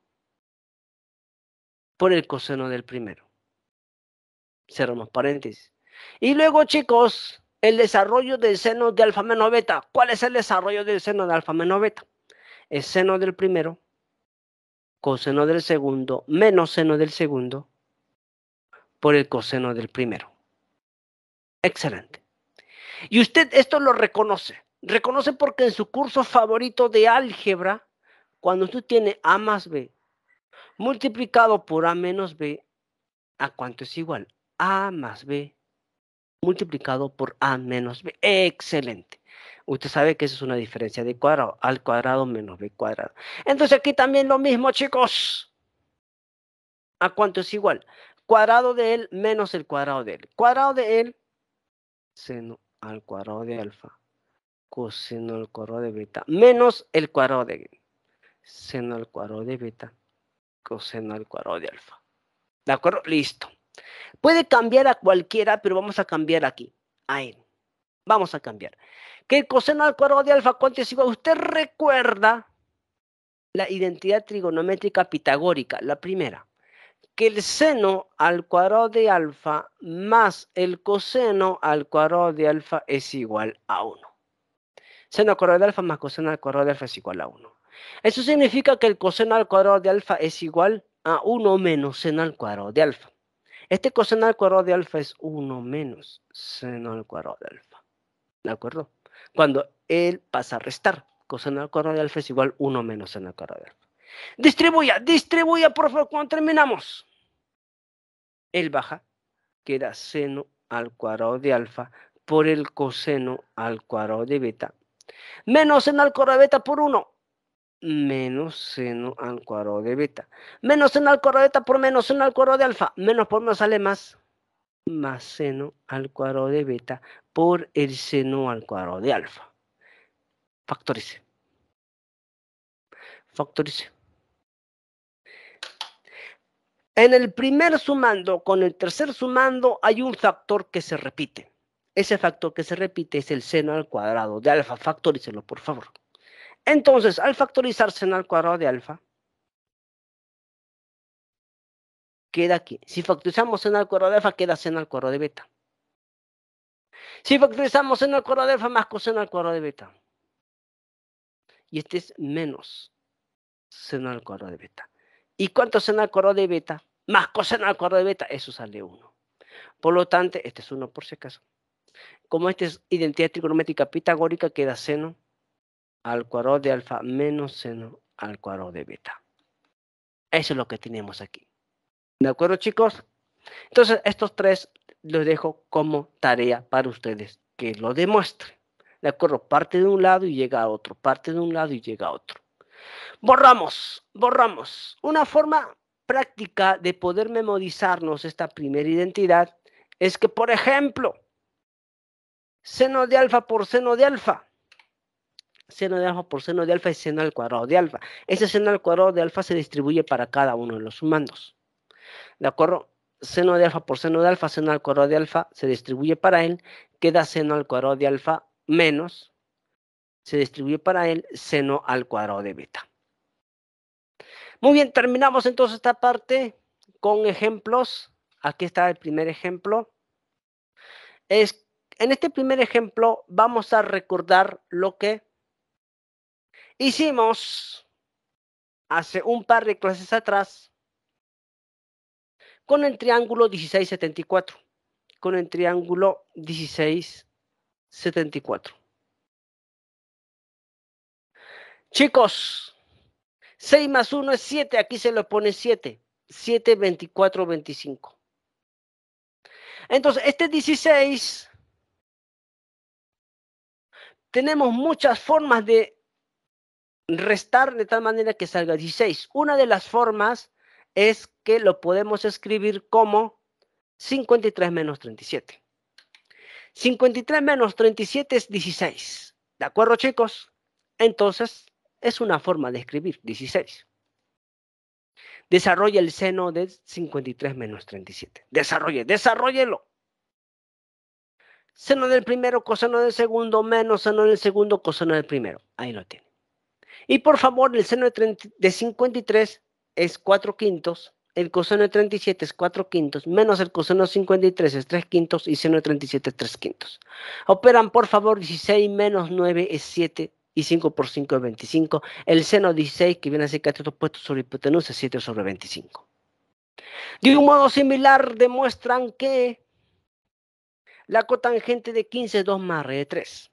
por el coseno del primero. Cerramos paréntesis. Y luego, chicos, el desarrollo del seno de alfa menos beta. ¿Cuál es el desarrollo del seno de alfa menos beta? El seno del primero, coseno del segundo, menos seno del segundo, por el coseno del primero. Excelente. Y usted esto lo reconoce. Reconoce porque en su curso favorito de álgebra, cuando usted tiene A más B multiplicado por A menos B, ¿a cuánto es igual? A más B multiplicado por A menos B. Excelente. Usted sabe que eso es una diferencia de cuadrado, al cuadrado menos B cuadrado. Entonces aquí también lo mismo, chicos. ¿A cuánto es igual? Cuadrado de él menos el cuadrado de él. Cuadrado de él, seno al cuadrado de alfa, coseno al cuadrado de beta, menos el cuadrado de seno al cuadrado de beta, coseno al cuadrado de alfa. ¿De acuerdo? Listo. Puede cambiar a cualquiera, pero vamos a cambiar aquí, Ahí. Vamos a cambiar. Que el coseno al cuadrado de alfa cuánto es igual? Usted recuerda la identidad trigonométrica pitagórica, la primera. Que el seno al cuadrado de alfa más el coseno al cuadrado de alfa es igual a 1. Seno al cuadrado de alfa más coseno al cuadrado de alfa es igual a 1. Eso significa que el coseno al cuadrado de alfa es igual a 1 menos seno al cuadrado de alfa. Este coseno al cuadrado de alfa es 1 menos seno al cuadrado de alfa. ¿De acuerdo? Cuando él pasa a restar, coseno al cuadrado de alfa es igual a 1 menos seno al cuadrado de alfa. Distribuya, distribuya, por favor, cuando terminamos. Él baja, queda seno al cuadrado de alfa por el coseno al cuadrado de beta. Menos seno al cuadrado de beta por 1 menos seno al cuadrado de beta. Menos seno al cuadrado de beta por menos seno al cuadrado de alfa. Menos por menos sale más. Más seno al cuadrado de beta por el seno al cuadrado de alfa. Factorice. Factorice. En el primer sumando con el tercer sumando hay un factor que se repite. Ese factor que se repite es el seno al cuadrado de alfa. Factorícelo, por favor. Entonces, al factorizar seno al cuadrado de alfa, queda aquí. Si factorizamos seno al cuadrado de alfa, queda seno al cuadrado de beta. Si factorizamos seno al cuadrado de alfa más coseno al cuadrado de beta. Y este es menos seno al cuadrado de beta. ¿Y cuánto es seno al cuadrado de beta? Más coseno al cuadrado de beta. Eso sale 1. Por lo tanto, este es 1 por si acaso. Como esta es identidad trigonométrica pitagórica, queda seno al cuadrado de alfa menos seno al cuadrado de beta. Eso es lo que tenemos aquí. ¿De acuerdo, chicos? Entonces, estos tres los dejo como tarea para ustedes que lo demuestren. ¿De acuerdo? Parte de un lado y llega a otro, parte de un lado y llega a otro. Borramos, borramos. Una forma práctica de poder memorizarnos esta primera identidad es que, por ejemplo, seno de alfa por seno de alfa seno de alfa por seno de alfa es seno al cuadrado de alfa. Ese seno al cuadrado de alfa se distribuye para cada uno de los sumandos. ¿De acuerdo? Seno de alfa por seno de alfa, seno al cuadrado de alfa se distribuye para él, queda seno al cuadrado de alfa menos, se distribuye para él seno al cuadrado de beta. Muy bien, terminamos entonces esta parte con ejemplos. Aquí está el primer ejemplo. Es, en este primer ejemplo vamos a recordar lo que Hicimos hace un par de clases atrás con el triángulo 1674. Con el triángulo 1674. Chicos, 6 más 1 es 7. Aquí se lo pone 7. 7, 24, 25. Entonces, este 16, tenemos muchas formas de restar de tal manera que salga 16. Una de las formas es que lo podemos escribir como 53 menos 37. 53 menos 37 es 16. ¿De acuerdo, chicos? Entonces, es una forma de escribir 16. Desarrolla el seno de 53 menos 37. Desarrolle, desarrollelo. Seno del primero, coseno del segundo, menos seno del segundo, coseno del primero. Ahí lo tiene. Y por favor, el seno de, 53 es 4 quintos, el coseno de 37 es 4 quintos, menos el coseno de 53 es 3 quintos y seno de 37 es 3 quintos. Operan, por favor, 16 menos 9 es 7 y 5 por 5 es 25. El seno 16, que viene a ser cateto opuesto sobre hipotenusa, es 7 sobre 25. De un modo similar, demuestran que la cotangente de 15 es 2 más r de 3.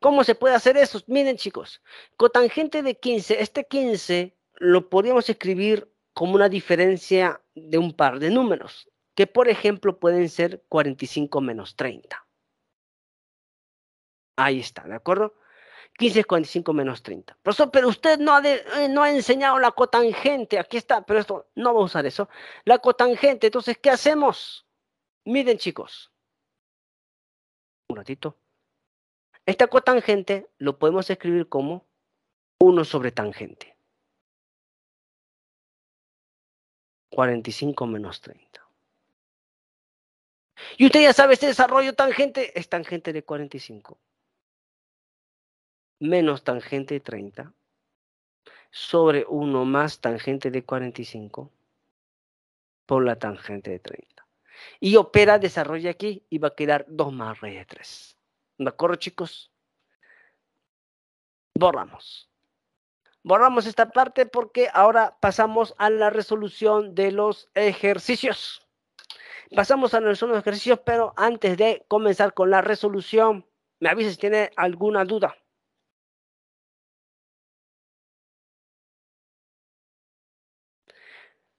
¿Cómo se puede hacer eso? Miren chicos, cotangente de 15, este 15 lo podríamos escribir como una diferencia de un par de números, que por ejemplo pueden ser 45 menos 30. Ahí está, ¿de acuerdo? 15 es 45 menos 30. Profesor, pero usted eh, no ha, enseñado la cotangente. Aquí está, pero esto no vamos a usar eso. La cotangente, entonces, ¿qué hacemos? Miren, chicos. Un ratito. Esta cotangente lo podemos escribir como 1 sobre tangente. 45 menos 30. Y usted ya sabe, este desarrollo tangente es tangente de 45. Menos tangente de 30. Sobre 1 más tangente de 45. Por la tangente de 30. Y opera, desarrolla aquí y va a quedar 2 más raíz de 3. ¿De acuerdo, chicos? Borramos. Borramos esta parte porque ahora pasamos a la resolución de los ejercicios. Pasamos a la resolución de los ejercicios, pero antes de comenzar con la resolución, me avisa si tiene alguna duda.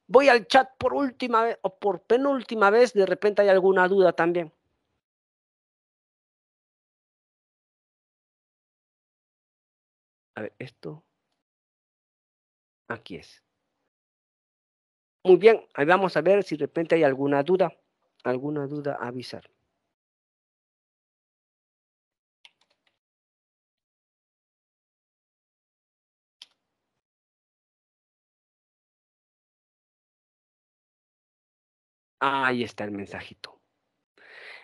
Voy al chat por última vez o por penúltima vez, de repente hay alguna duda también. A ver, esto. Aquí es. Muy bien, ahí vamos a ver si de repente hay alguna duda. Alguna duda a avisar. Ahí está el mensajito.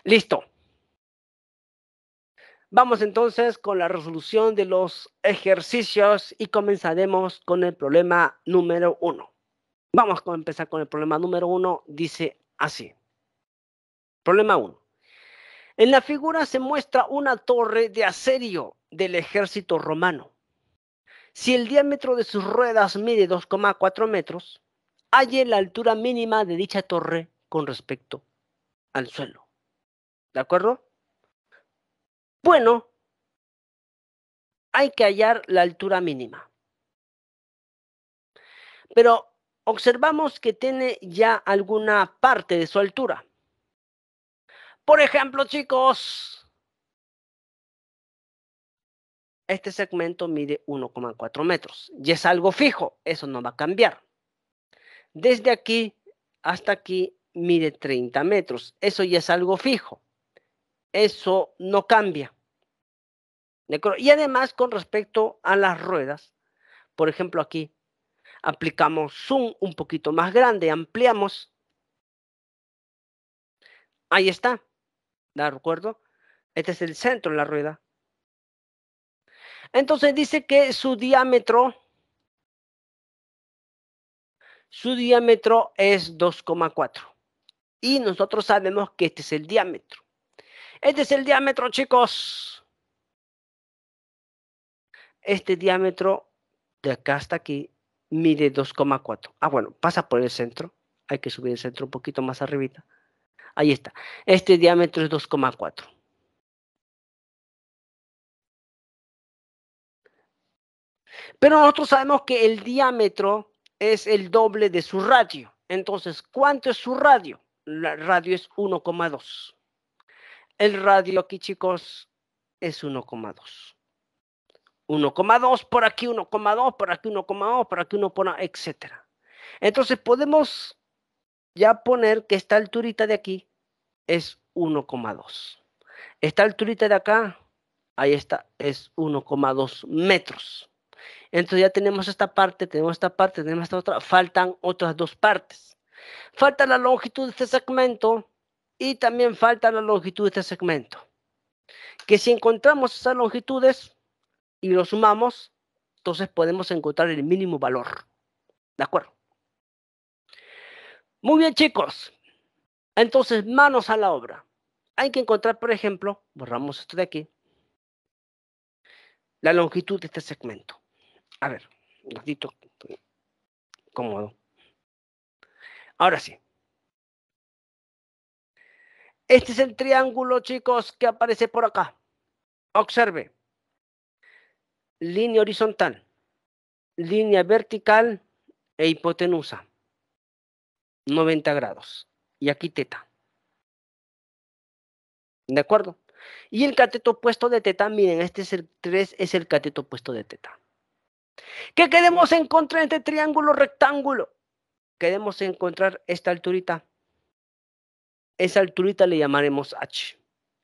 Listo. Vamos entonces con la resolución de los ejercicios y comenzaremos con el problema número uno. Vamos a empezar con el problema número uno. Dice así. Problema uno. En la figura se muestra una torre de asedio del ejército romano. Si el diámetro de sus ruedas mide 2,4 metros, halle la altura mínima de dicha torre con respecto al suelo. ¿De acuerdo? Bueno, hay que hallar la altura mínima. Pero observamos que tiene ya alguna parte de su altura. Por ejemplo, chicos, este segmento mide 1,4 metros y es algo fijo, eso no va a cambiar. Desde aquí hasta aquí mide 30 metros, eso ya es algo fijo eso no cambia. Y además, con respecto a las ruedas, por ejemplo, aquí aplicamos zoom un poquito más grande, ampliamos. Ahí está. ¿De acuerdo? Este es el centro de la rueda. Entonces dice que su diámetro, su diámetro es 2,4. Y nosotros sabemos que este es el diámetro. Este es el diámetro, chicos. Este diámetro de acá hasta aquí mide 2,4. Ah, bueno, pasa por el centro. Hay que subir el centro un poquito más arribita. Ahí está. Este diámetro es 2,4. Pero nosotros sabemos que el diámetro es el doble de su radio. Entonces, ¿cuánto es su radio? La radio es 1,2. El radio aquí, chicos, es 1,2. 1,2 por aquí, 1,2 por aquí, 1,2 por aquí, 1, etc. Entonces podemos ya poner que esta alturita de aquí es 1,2. Esta alturita de acá, ahí está, es 1,2 metros. Entonces ya tenemos esta parte, tenemos esta parte, tenemos esta otra, faltan otras dos partes. Falta la longitud de este segmento, y también falta la longitud de este segmento. Que si encontramos esas longitudes y lo sumamos, entonces podemos encontrar el mínimo valor. ¿De acuerdo? Muy bien, chicos. Entonces, manos a la obra. Hay que encontrar, por ejemplo, borramos esto de aquí, la longitud de este segmento. A ver, un ratito, cómodo. Ahora sí. Este es el triángulo, chicos, que aparece por acá. Observe. Línea horizontal, línea vertical e hipotenusa. 90 grados. Y aquí teta. ¿De acuerdo? Y el cateto opuesto de teta, miren, este es el 3, es el cateto opuesto de teta. ¿Qué queremos encontrar en este triángulo rectángulo? Queremos encontrar esta alturita esa alturita le llamaremos H.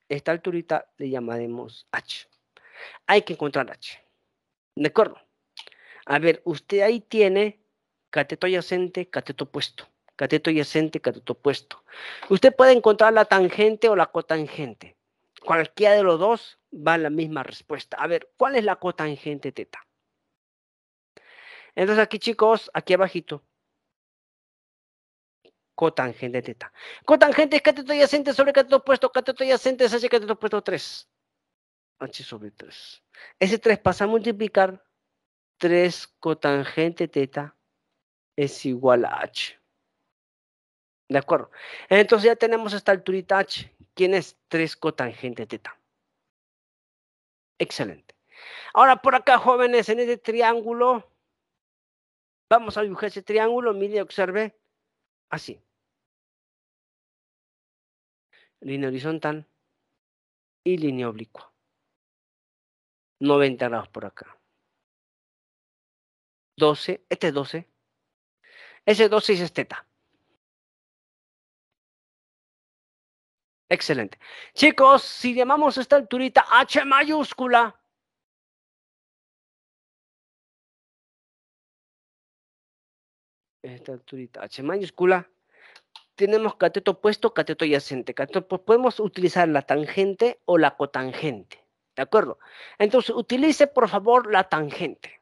Esta alturita le llamaremos H. Hay que encontrar H. ¿De acuerdo? A ver, usted ahí tiene cateto yacente, cateto opuesto. Cateto yacente, cateto opuesto. Usted puede encontrar la tangente o la cotangente. Cualquiera de los dos va a la misma respuesta. A ver, ¿cuál es la cotangente teta? Entonces aquí chicos, aquí abajito, cotangente teta. Cotangente es cateto adyacente sobre cateto opuesto, cateto adyacente es H cateto opuesto 3. H sobre 3. Ese 3 pasa a multiplicar 3 cotangente teta es igual a H. ¿De acuerdo? Entonces ya tenemos esta alturita H. ¿Quién es 3 cotangente teta? Excelente. Ahora por acá, jóvenes, en este triángulo, vamos a dibujar ese triángulo, mire, observe, así línea horizontal y línea oblicua. 90 grados por acá. 12, este es 12. Ese 12 es teta. Excelente. Chicos, si llamamos esta alturita H mayúscula, esta alturita H mayúscula, tenemos cateto opuesto, cateto adyacente. Pues, podemos utilizar la tangente o la cotangente. ¿De acuerdo? Entonces, utilice por favor la tangente.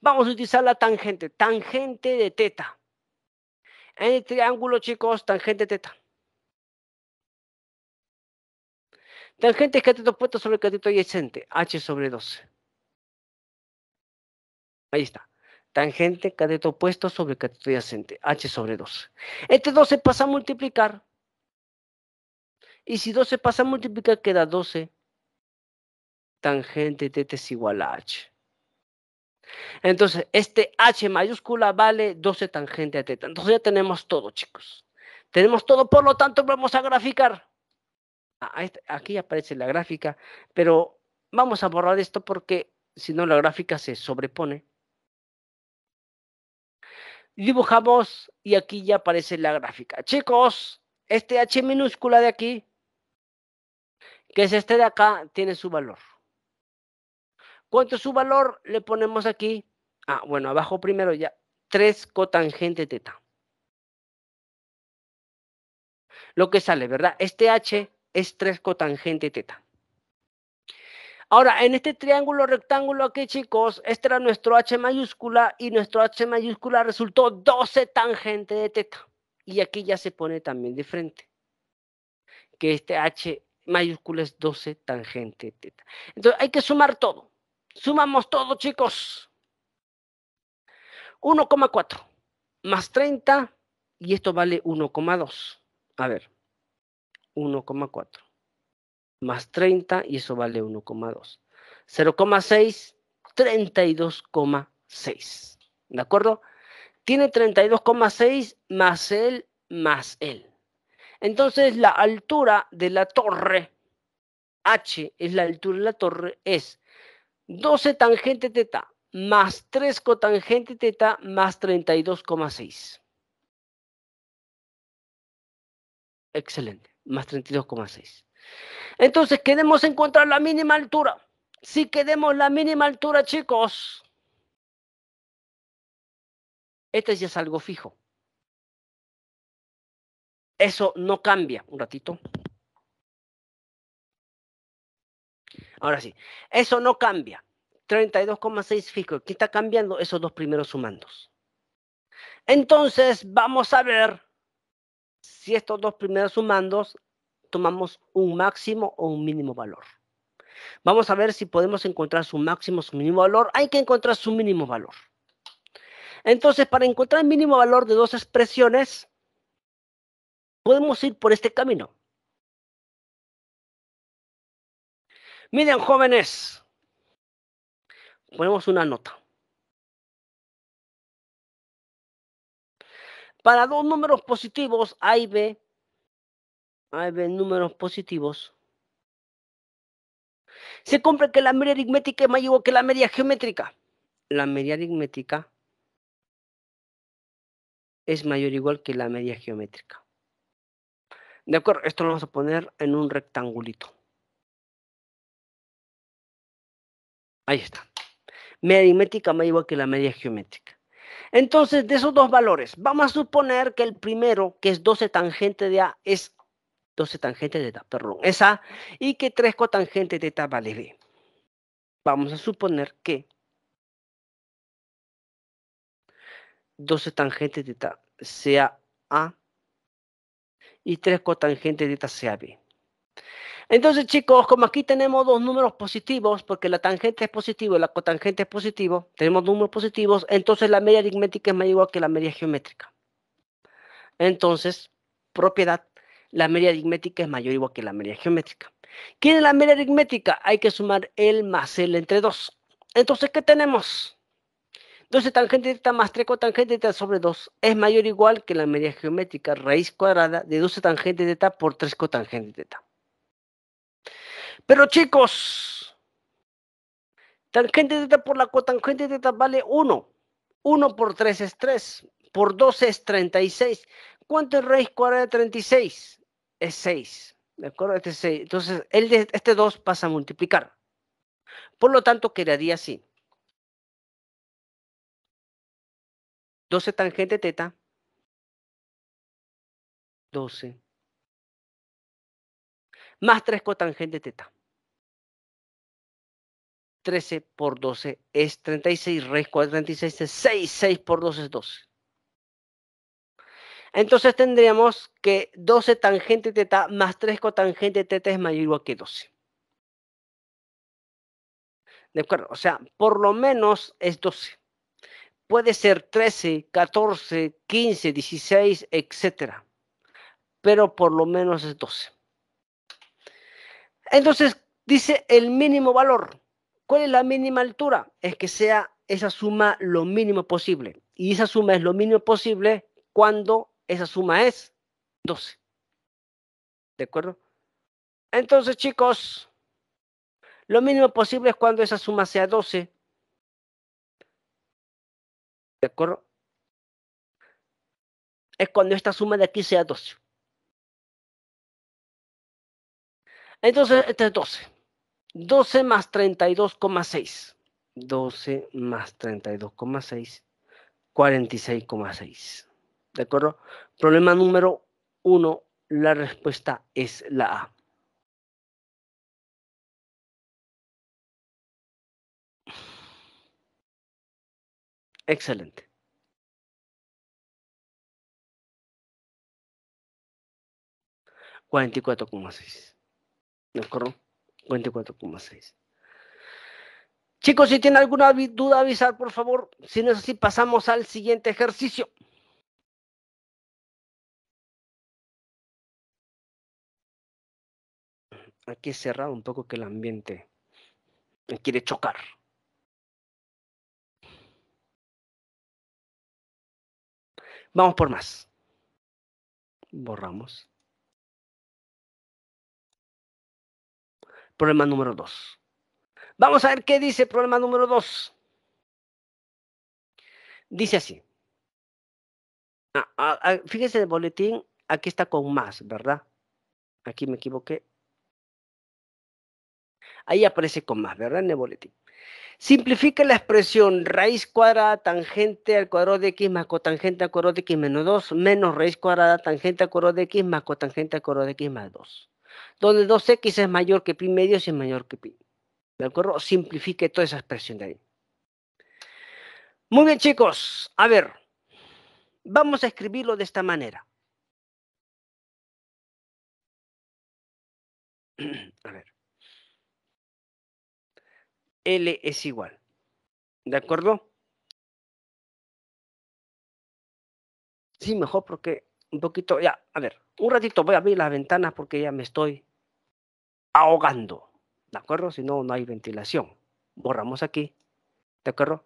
Vamos a utilizar la tangente. Tangente de teta. En el triángulo, chicos, tangente teta. Tangente es cateto opuesto sobre cateto adyacente. H sobre 12. Ahí está tangente cateto opuesto sobre cateto adyacente, h sobre 2. Este 12 pasa a multiplicar. Y si 12 pasa a multiplicar, queda 12 tangente teta es igual a h. Entonces, este h mayúscula vale 12 tangente a teta. Entonces ya tenemos todo, chicos. Tenemos todo, por lo tanto, vamos a graficar. Ah, aquí aparece la gráfica, pero vamos a borrar esto porque si no la gráfica se sobrepone dibujamos y aquí ya aparece la gráfica. Chicos, este H minúscula de aquí, que es este de acá, tiene su valor. ¿Cuánto es su valor? Le ponemos aquí, ah, bueno, abajo primero ya, 3 cotangente teta. Lo que sale, ¿verdad? Este H es 3 cotangente teta. Ahora, en este triángulo rectángulo aquí, chicos, este era nuestro H mayúscula y nuestro H mayúscula resultó 12 tangente de teta. Y aquí ya se pone también de frente, que este H mayúscula es 12 tangente de teta. Entonces, hay que sumar todo. Sumamos todo, chicos. 1,4 más 30 y esto vale 1,2. A ver, 1,4 más 30 y eso vale 1,2. 0,6, 32,6. ¿De acuerdo? Tiene 32,6 más él, más él. Entonces la altura de la torre, h es la altura de la torre, es 12 tangente teta más 3 cotangente teta más 32,6. Excelente, más 32,6. Entonces queremos encontrar la mínima altura. Si queremos la mínima altura, chicos, este ya es algo fijo. Eso no cambia. Un ratito. Ahora sí, eso no cambia. 32,6 fijo. Aquí está cambiando? Esos dos primeros sumandos. Entonces, vamos a ver si estos dos primeros sumandos tomamos un máximo o un mínimo valor. Vamos a ver si podemos encontrar su máximo, o su mínimo valor. Hay que encontrar su mínimo valor. Entonces, para encontrar el mínimo valor de dos expresiones, podemos ir por este camino. Miren, jóvenes, ponemos una nota. Para dos números positivos, A y B, hay números positivos. Se compra que la media aritmética es mayor que la media geométrica. La media aritmética es mayor o igual que la media geométrica. De acuerdo, esto lo vamos a poner en un rectangulito. Ahí está. Media aritmética mayor igual que la media geométrica. Entonces, de esos dos valores, vamos a suponer que el primero, que es 12 tangente de A, es 12 tangentes de eta, perdón, es A, y que 3 cotangentes de eta vale B. Vamos a suponer que 12 tangentes de eta sea A y 3 cotangentes de eta sea B. Entonces, chicos, como aquí tenemos dos números positivos, porque la tangente es positiva y la cotangente es positivo, tenemos números positivos, entonces la media aritmética es mayor que la media geométrica. Entonces, propiedad la media aritmética es mayor o igual que la media geométrica. ¿Quién es la media aritmética? Hay que sumar el más el entre 2. Entonces, ¿qué tenemos? 12 tangente teta más 3 cotangente teta sobre 2 es mayor o igual que la media geométrica raíz cuadrada de 12 tangente teta por 3 cotangente teta. Pero chicos, tangente teta por la cotangente teta vale 1. 1 por 3 es 3, por 12 es 36. ¿Cuánto es raíz cuadrada de 36? es 6. ¿De acuerdo? Este es 6. Entonces, este 2 pasa a multiplicar. Por lo tanto, quedaría así. 12 tangente teta. 12. Más 3 cotangente teta. 13 por 12 es 36, raíz cuadrada 36 es 6, 6 por 12 es 12. Entonces tendríamos que 12 tangente teta más 3 cotangente teta es mayor o igual que 12. ¿De acuerdo? O sea, por lo menos es 12. Puede ser 13, 14, 15, 16, etc. Pero por lo menos es 12. Entonces, dice el mínimo valor. ¿Cuál es la mínima altura? Es que sea esa suma lo mínimo posible. Y esa suma es lo mínimo posible cuando esa suma es 12. ¿De acuerdo? Entonces, chicos, lo mínimo posible es cuando esa suma sea 12. ¿De acuerdo? Es cuando esta suma de aquí sea 12. Entonces, este es 12. 12 más 32,6. 12 más 32,6. 46,6. ¿De acuerdo? Problema número uno, la respuesta es la A. Excelente. Cuarenta cuatro seis. ¿De acuerdo? Cuarenta cuatro seis. Chicos, si tienen alguna duda, avisar, por favor. Si no es así, pasamos al siguiente ejercicio. aquí es cerrado un poco que el ambiente me quiere chocar. Vamos por más. Borramos. Problema número dos. Vamos a ver qué dice el problema número dos. Dice así. Ah, ah, ah, fíjense el boletín, aquí está con más, ¿verdad? Aquí me equivoqué, Ahí aparece con más, ¿verdad? En el boletín. Simplifica la expresión raíz cuadrada tangente al cuadrado de x más cotangente al cuadrado de x menos 2 menos raíz cuadrada tangente al cuadrado de x más cotangente al cuadrado de x más 2. Donde 2x es mayor que pi medios y es mayor que pi. ¿De acuerdo? Simplifique toda esa expresión de ahí. Muy bien, chicos. A ver, vamos a escribirlo de esta manera. A ver. L es igual. ¿De acuerdo? Sí, mejor porque un poquito, ya, a ver, un ratito voy a abrir las ventanas porque ya me estoy ahogando. ¿De acuerdo? Si no, no hay ventilación. Borramos aquí. ¿De acuerdo?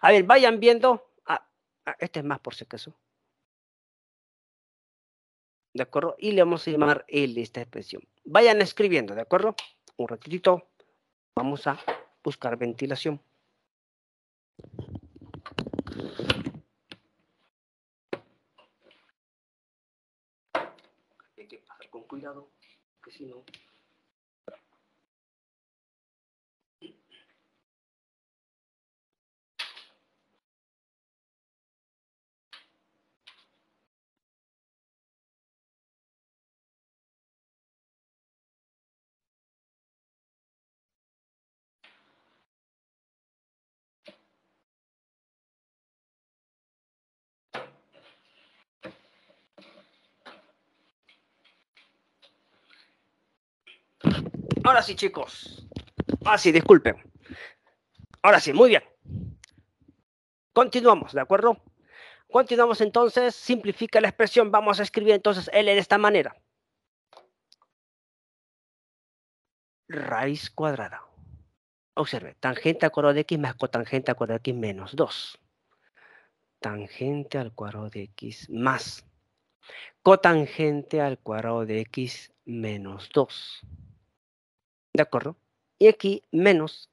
A ver, vayan viendo. Ah, ah, este es más por si acaso. ¿De acuerdo? Y le vamos a llamar L esta expresión. Vayan escribiendo, ¿de acuerdo? Un ratito. Vamos a buscar ventilación. Hay que pasar con cuidado, que si no Ahora sí, chicos. Ah sí, disculpen. Ahora sí, muy bien. Continuamos, ¿de acuerdo? Continuamos entonces, simplifica la expresión, vamos a escribir entonces L de esta manera. Raíz cuadrada. Observe, tangente al cuadrado de x más cotangente al cuadrado de x menos 2. Tangente al cuadrado de x más cotangente al cuadrado de x menos 2. ¿De acuerdo? Y aquí menos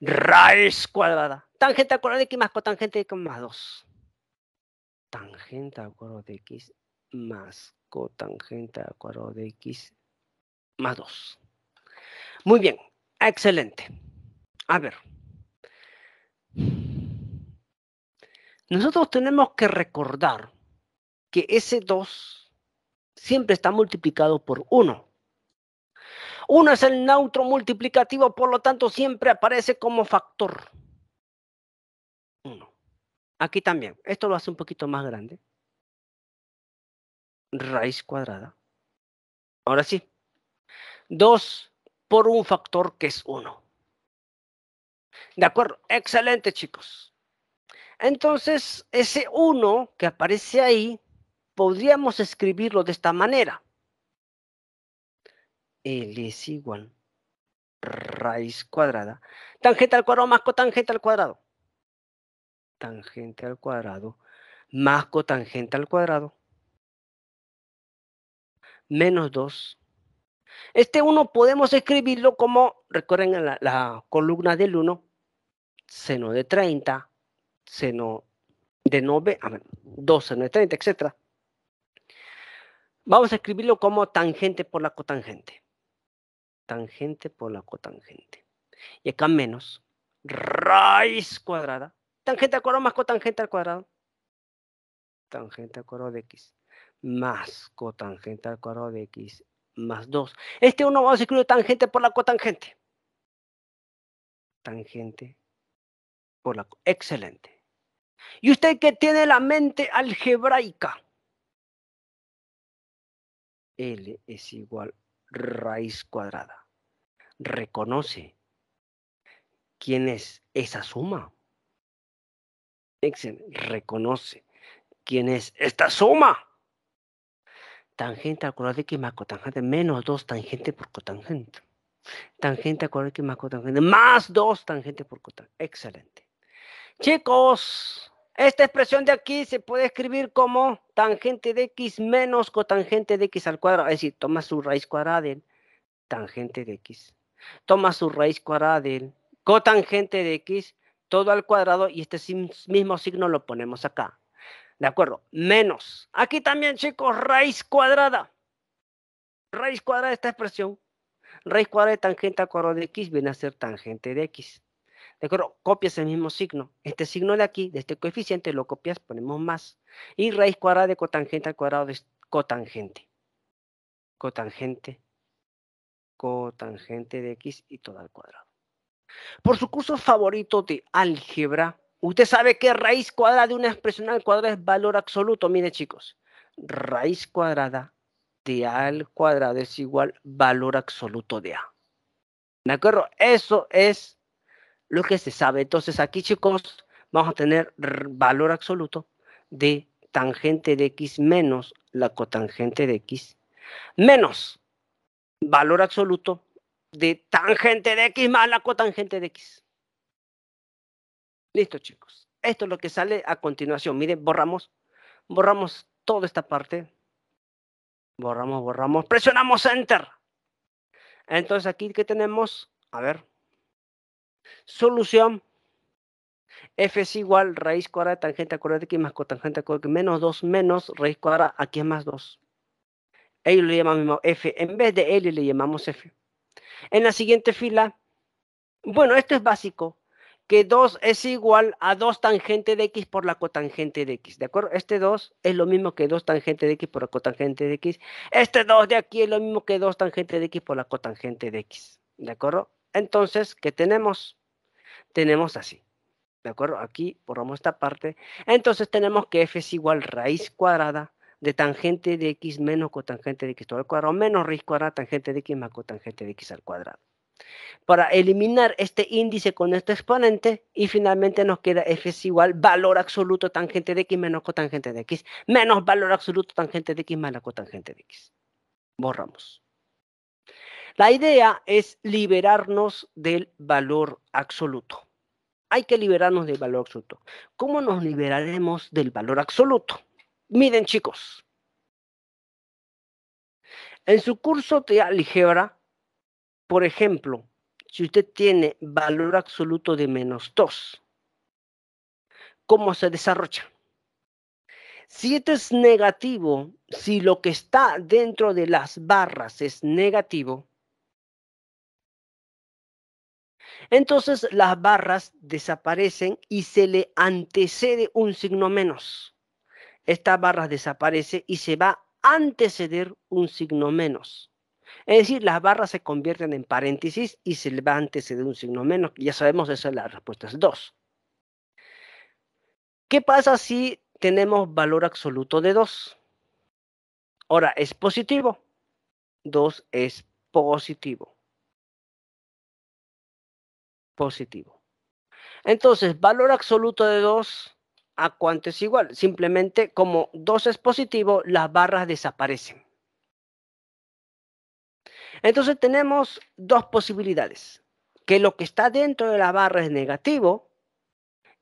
raíz cuadrada. Tangente al cuadrado de x más cotangente de x más 2. Tangente al cuadrado de x más cotangente al cuadrado de x más 2. Muy bien, excelente. A ver. Nosotros tenemos que recordar que ese 2 siempre está multiplicado por 1. Uno es el neutro multiplicativo, por lo tanto siempre aparece como factor. Uno. Aquí también. Esto lo hace un poquito más grande. Raíz cuadrada. Ahora sí. Dos por un factor que es uno. De acuerdo. Excelente, chicos. Entonces, ese 1 que aparece ahí, podríamos escribirlo de esta manera. L es igual raíz cuadrada. Tangente al cuadrado más cotangente al cuadrado. Tangente al cuadrado más cotangente al cuadrado. Menos 2. Este 1 podemos escribirlo como, recuerden la, la columna del 1, seno de 30, seno de 9, a ver, 2 seno de 30, etc. Vamos a escribirlo como tangente por la cotangente tangente por la cotangente. Y acá menos raíz cuadrada. Tangente al cuadrado más cotangente al cuadrado. Tangente al cuadrado de x más cotangente al cuadrado de x más 2. Este 1 vamos a escribir tangente por la cotangente. Tangente por la... Excelente. Y usted que tiene la mente algebraica. L es igual raíz cuadrada. Reconoce quién es esa suma. Excelente. reconoce quién es esta suma. Tangente al cuadrado de x más cotangente menos 2 tangente por cotangente. Tangente al cuadrado de más cotangente más 2 tangente por cotangente. Excelente. Chicos, esta expresión de aquí se puede escribir como tangente de x menos cotangente de x al cuadrado. Es decir, toma su raíz cuadrada del tangente de x. Toma su raíz cuadrada del cotangente de x, todo al cuadrado, y este mismo signo lo ponemos acá. ¿De acuerdo? Menos. Aquí también, chicos, raíz cuadrada. Raíz cuadrada de esta expresión. Raíz cuadrada de tangente al cuadrado de x viene a ser tangente de x. De acuerdo, copias el mismo signo. Este signo de aquí, de este coeficiente, lo copias, ponemos más. Y raíz cuadrada de cotangente al cuadrado es cotangente. Cotangente. Cotangente de x y todo al cuadrado. Por su curso favorito de álgebra, usted sabe que raíz cuadrada de una expresión al cuadrado es valor absoluto. Mire, chicos, raíz cuadrada de a al cuadrado es igual valor absoluto de a. ¿De acuerdo? Eso es lo que se sabe. Entonces aquí, chicos, vamos a tener valor absoluto de tangente de x menos la cotangente de x menos valor absoluto de tangente de x más la cotangente de x. Listo, chicos. Esto es lo que sale a continuación. Miren, borramos, borramos toda esta parte. Borramos, borramos. Presionamos Enter. Entonces aquí que tenemos, a ver, Solución. F es igual raíz cuadrada de tangente a cuadrada de x más cotangente a cuadrada de x menos 2 menos raíz cuadrada aquí es más 2. Ellos le llamamos F. En vez de L le llamamos F. En la siguiente fila, bueno, esto es básico, que 2 es igual a 2 tangente de x por la cotangente de x, ¿de acuerdo? Este 2 es lo mismo que 2 tangente de x por la cotangente de x. Este 2 de aquí es lo mismo que 2 tangente de x por la cotangente de x, ¿de acuerdo? Entonces, ¿qué tenemos? Tenemos así. ¿De acuerdo? Aquí borramos esta parte. Entonces tenemos que f es igual raíz cuadrada de tangente de x menos cotangente de x todo al cuadrado menos raíz cuadrada tangente de x más cotangente de x al cuadrado. Para eliminar este índice con este exponente y finalmente nos queda f es igual valor absoluto tangente de x menos cotangente de x menos valor absoluto tangente de x más la cotangente de x. Borramos. La idea es liberarnos del valor absoluto. Hay que liberarnos del valor absoluto. ¿Cómo nos liberaremos del valor absoluto? Miren chicos, en su curso de álgebra, por ejemplo, si usted tiene valor absoluto de menos 2, ¿cómo se desarrolla? Si esto es negativo, si lo que está dentro de las barras es negativo, Entonces las barras desaparecen y se le antecede un signo menos. Esta barra desaparece y se va a anteceder un signo menos. Es decir, las barras se convierten en paréntesis y se le va a anteceder un signo menos. Ya sabemos, esa es la respuesta es 2. ¿Qué pasa si tenemos valor absoluto de 2? Ahora, es positivo. 2 es positivo positivo. Entonces, valor absoluto de 2 a cuánto es igual. Simplemente como 2 es positivo, las barras desaparecen. Entonces tenemos dos posibilidades. Que lo que está dentro de la barra es negativo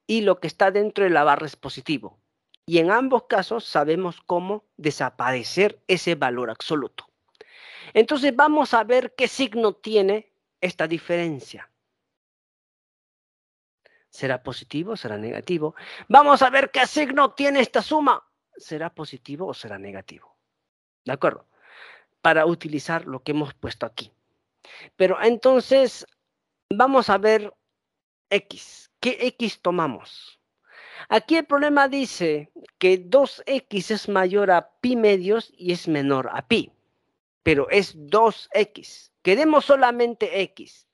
y lo que está dentro de la barra es positivo. Y en ambos casos sabemos cómo desaparecer ese valor absoluto. Entonces vamos a ver qué signo tiene esta diferencia. ¿Será positivo o será negativo? Vamos a ver qué signo tiene esta suma. ¿Será positivo o será negativo? ¿De acuerdo? Para utilizar lo que hemos puesto aquí. Pero entonces, vamos a ver X. ¿Qué X tomamos? Aquí el problema dice que 2x es mayor a pi medios y es menor a pi, pero es 2x. Queremos solamente x.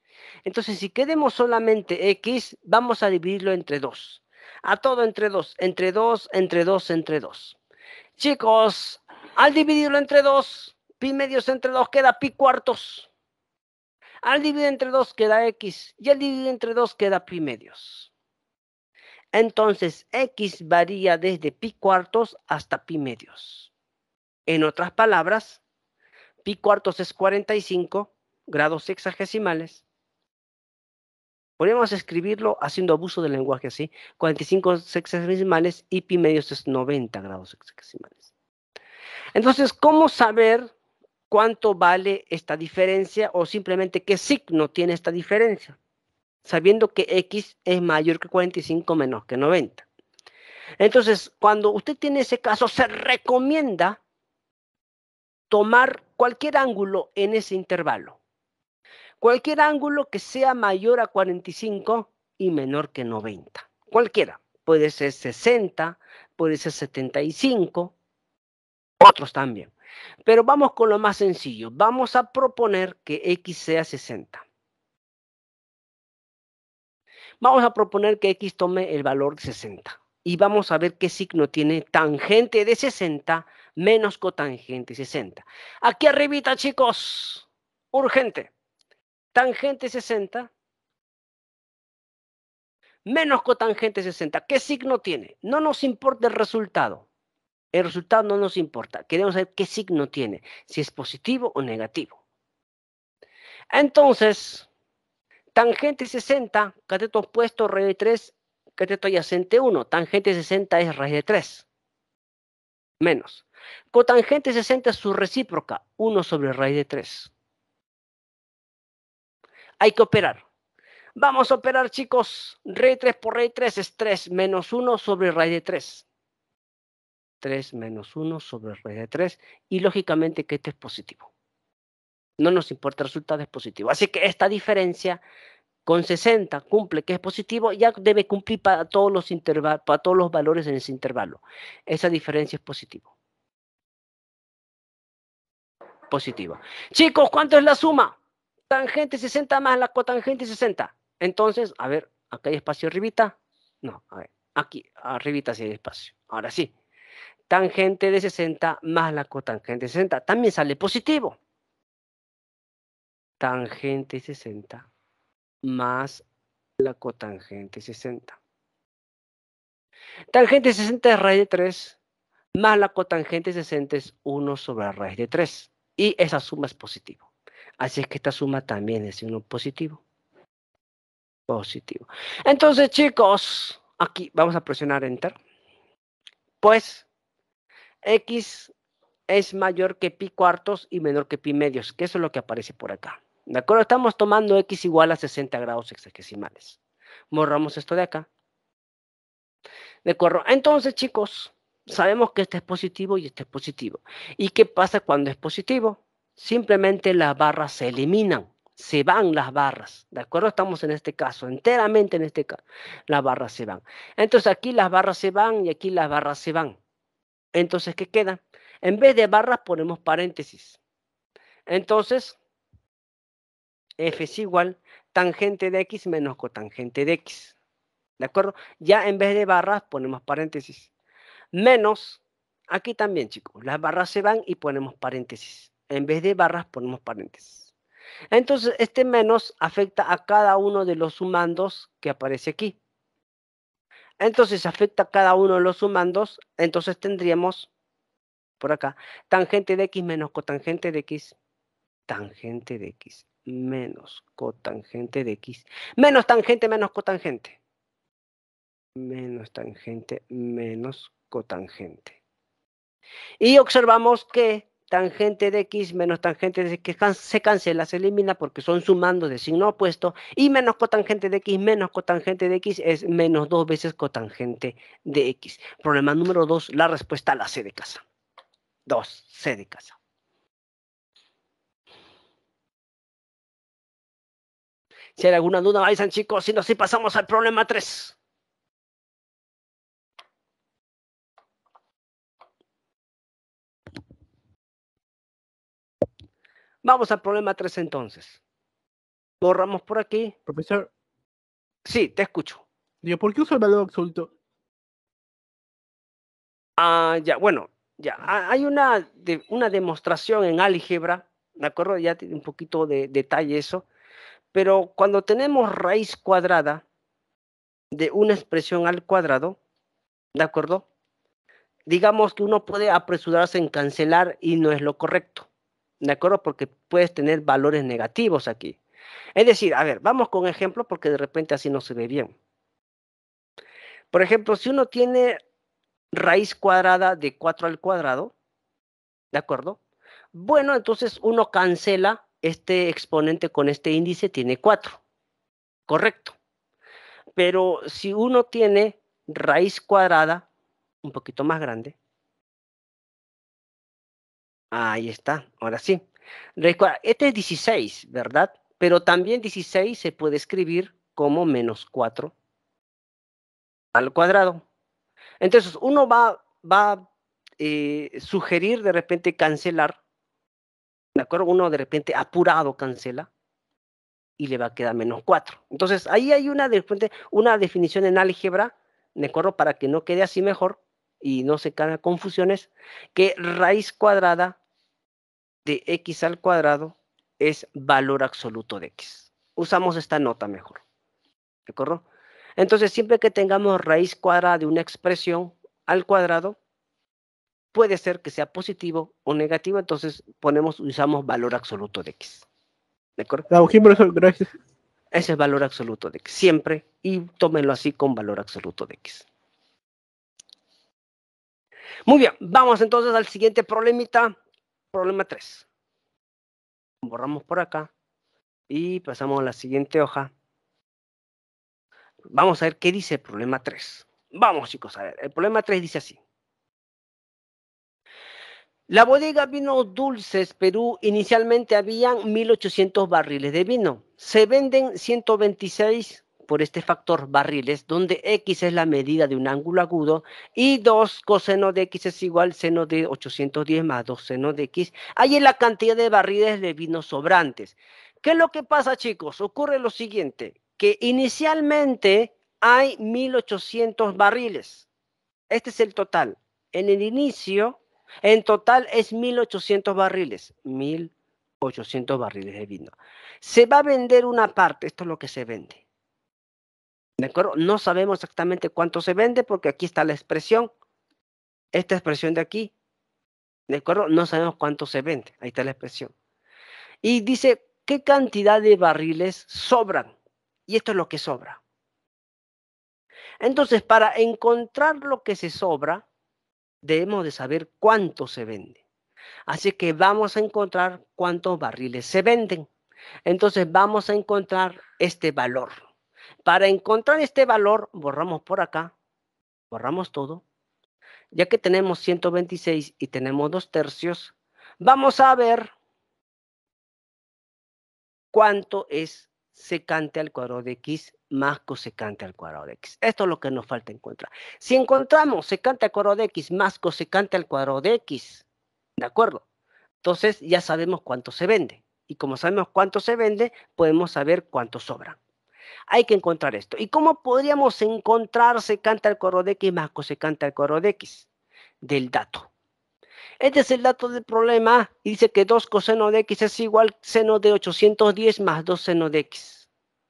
Entonces, si queremos solamente X, vamos a dividirlo entre 2. A todo entre 2, entre 2, entre 2, entre 2. Chicos, al dividirlo entre 2, pi medios entre 2 queda pi cuartos. Al dividir entre 2 queda X y al dividir entre 2 queda pi medios. Entonces, X varía desde pi cuartos hasta pi medios. En otras palabras, pi cuartos es 45 grados sexagesimales Podríamos escribirlo haciendo abuso del lenguaje así, 45 sexagesimales y pi medios es 90 grados sexagesimales. Entonces, ¿cómo saber cuánto vale esta diferencia o simplemente qué signo tiene esta diferencia? Sabiendo que x es mayor que 45 menos que 90. Entonces, cuando usted tiene ese caso, se recomienda tomar cualquier ángulo en ese intervalo. Cualquier ángulo que sea mayor a 45 y menor que 90. Cualquiera. Puede ser 60, puede ser 75, otros también. Pero vamos con lo más sencillo. Vamos a proponer que X sea 60. Vamos a proponer que X tome el valor de 60. Y vamos a ver qué signo tiene tangente de 60 menos cotangente 60. Aquí arribita, chicos. Urgente tangente 60 menos cotangente 60. ¿Qué signo tiene? No nos importa el resultado. El resultado no nos importa. Queremos saber qué signo tiene, si es positivo o negativo. Entonces, tangente 60, cateto opuesto, raíz de 3, cateto adyacente 1. Tangente 60 es raíz de 3. Menos. Cotangente 60 es su recíproca, 1 sobre raíz de 3 hay que operar. Vamos a operar, chicos. Rey 3 por rey 3 es 3 menos 1 sobre raíz de 3. 3 menos 1 sobre raíz de 3. Y lógicamente que este es positivo. No nos importa el resultado, es positivo. Así que esta diferencia con 60 cumple que es positivo, ya debe cumplir para todos los, valores en ese intervalo. Esa diferencia es positiva. Positiva. Chicos, ¿cuánto es la suma? tangente 60 más la cotangente 60. Entonces, a ver, acá hay espacio arribita. No, a ver, aquí arribita sí hay espacio. Ahora sí. Tangente de 60 más la cotangente 60. También sale positivo. Tangente 60 más la cotangente 60. Tangente 60 es raíz de 3 más la cotangente 60 es 1 sobre la raíz de 3. Y esa suma es positiva. Así es que esta suma también es uno positivo. Positivo. Entonces, chicos, aquí vamos a presionar Enter. Pues, X es mayor que pi cuartos y menor que pi medios, que eso es lo que aparece por acá. ¿De acuerdo? Estamos tomando x igual a 60 grados sexagesimales. Borramos esto de acá. ¿De acuerdo? Entonces, chicos, sabemos que este es positivo y este es positivo. ¿Y qué pasa cuando es positivo? simplemente las barras se eliminan, se van las barras, ¿de acuerdo? Estamos en este caso, enteramente en este caso, las barras se van. Entonces aquí las barras se van y aquí las barras se van. Entonces, ¿qué queda? En vez de barras ponemos paréntesis. Entonces, f es igual tangente de x menos cotangente de x. ¿De acuerdo? Ya en vez de barras ponemos paréntesis. Menos, aquí también chicos, las barras se van y ponemos paréntesis. En vez de barras ponemos paréntesis. Entonces, este menos afecta a cada uno de los sumandos que aparece aquí. Entonces, afecta a cada uno de los sumandos, entonces tendríamos por acá tangente de x menos cotangente de x, tangente de x menos cotangente de x, menos tangente menos cotangente, menos tangente menos cotangente. Y observamos que tangente de x menos tangente de x se cancela, se elimina porque son sumando de signo opuesto y menos cotangente de x menos cotangente de x es menos dos veces cotangente de x. Problema número dos la respuesta a la C de casa. dos C de casa. Si hay alguna duda, están chicos, si no, si pasamos al problema tres Vamos al problema 3 entonces. Borramos por aquí. Profesor. Sí, te escucho. Digo, ¿por qué uso el valor absoluto? Ah, ya, bueno, ya. Ah. Hay una, una demostración en álgebra, ¿de acuerdo? Ya tiene un poquito de detalle eso. Pero cuando tenemos raíz cuadrada de una expresión al cuadrado, ¿de acuerdo? Digamos que uno puede apresurarse en cancelar y no es lo correcto. ¿de acuerdo? Porque puedes tener valores negativos aquí. Es decir, a ver, vamos con ejemplo porque de repente así no se ve bien. Por ejemplo, si uno tiene raíz cuadrada de 4 al cuadrado, ¿de acuerdo? Bueno, entonces uno cancela este exponente con este índice, tiene 4, correcto. Pero si uno tiene raíz cuadrada, un poquito más grande, Ahí está, ahora sí. Recuerda, este es 16, ¿verdad? Pero también 16 se puede escribir como menos 4 al cuadrado. Entonces, uno va, va a eh, sugerir de repente cancelar, ¿de acuerdo? Uno de repente apurado cancela y le va a quedar menos 4. Entonces, ahí hay una, de repente, una definición en álgebra, ¿de acuerdo? Para que no quede así mejor y no se caigan confusiones, que raíz cuadrada de x al cuadrado es valor absoluto de x. Usamos esta nota mejor. ¿De acuerdo? Entonces, siempre que tengamos raíz cuadrada de una expresión al cuadrado, puede ser que sea positivo o negativo, entonces ponemos, usamos valor absoluto de x. ¿De acuerdo? Ese es valor absoluto de x, siempre, y tómenlo así con valor absoluto de x. Muy bien, vamos entonces al siguiente problemita problema 3. Borramos por acá y pasamos a la siguiente hoja. Vamos a ver qué dice el problema 3. Vamos chicos, a ver, el problema 3 dice así. La bodega Vinos Dulces Perú inicialmente habían 1.800 barriles de vino. Se venden 126 por este factor barriles, donde x es la medida de un ángulo agudo y 2 coseno de x es igual seno de 810 más 2 seno de x. Ahí es la cantidad de barriles de vino sobrantes. ¿Qué es lo que pasa, chicos? Ocurre lo siguiente, que inicialmente hay 1800 barriles. Este es el total. En el inicio, en total es 1800 barriles. 1800 barriles de vino. Se va a vender una parte, esto es lo que se vende. No sabemos exactamente cuánto se vende porque aquí está la expresión. Esta expresión de aquí. ¿De acuerdo? No sabemos cuánto se vende. Ahí está la expresión. Y dice, ¿qué cantidad de barriles sobran? Y esto es lo que sobra. Entonces, para encontrar lo que se sobra, debemos de saber cuánto se vende. Así que vamos a encontrar cuántos barriles se venden. Entonces, vamos a encontrar este valor. Para encontrar este valor, borramos por acá, borramos todo. Ya que tenemos 126 y tenemos dos tercios, vamos a ver cuánto es secante al cuadrado de x más cosecante al cuadrado de x. Esto es lo que nos falta encontrar. Si encontramos secante al cuadrado de x más cosecante al cuadrado de x, ¿de acuerdo? Entonces ya sabemos cuánto se vende. Y como sabemos cuánto se vende, podemos saber cuánto sobra hay que encontrar esto. ¿Y cómo podríamos encontrar secante al coro de X más canta al coro de X? Del dato. Este es el dato del problema y dice que 2 coseno de X es igual seno de 810 más 2 seno de X.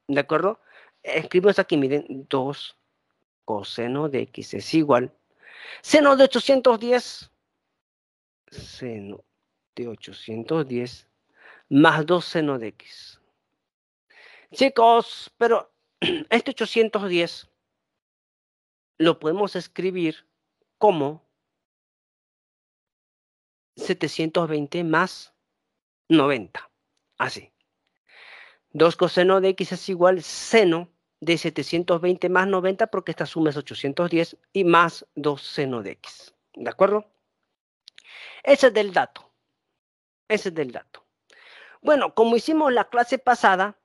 ¿De acuerdo? Escribimos aquí, miren, 2 coseno de X es igual seno de 810 seno de 810 más 2 seno de X. Chicos, pero este 810 lo podemos escribir como 720 más 90. Así. 2 coseno de x es igual seno de 720 más 90 porque esta suma es 810 y más 2 seno de x. ¿De acuerdo? Ese es del dato. Ese es del dato. Bueno, como hicimos la clase pasada,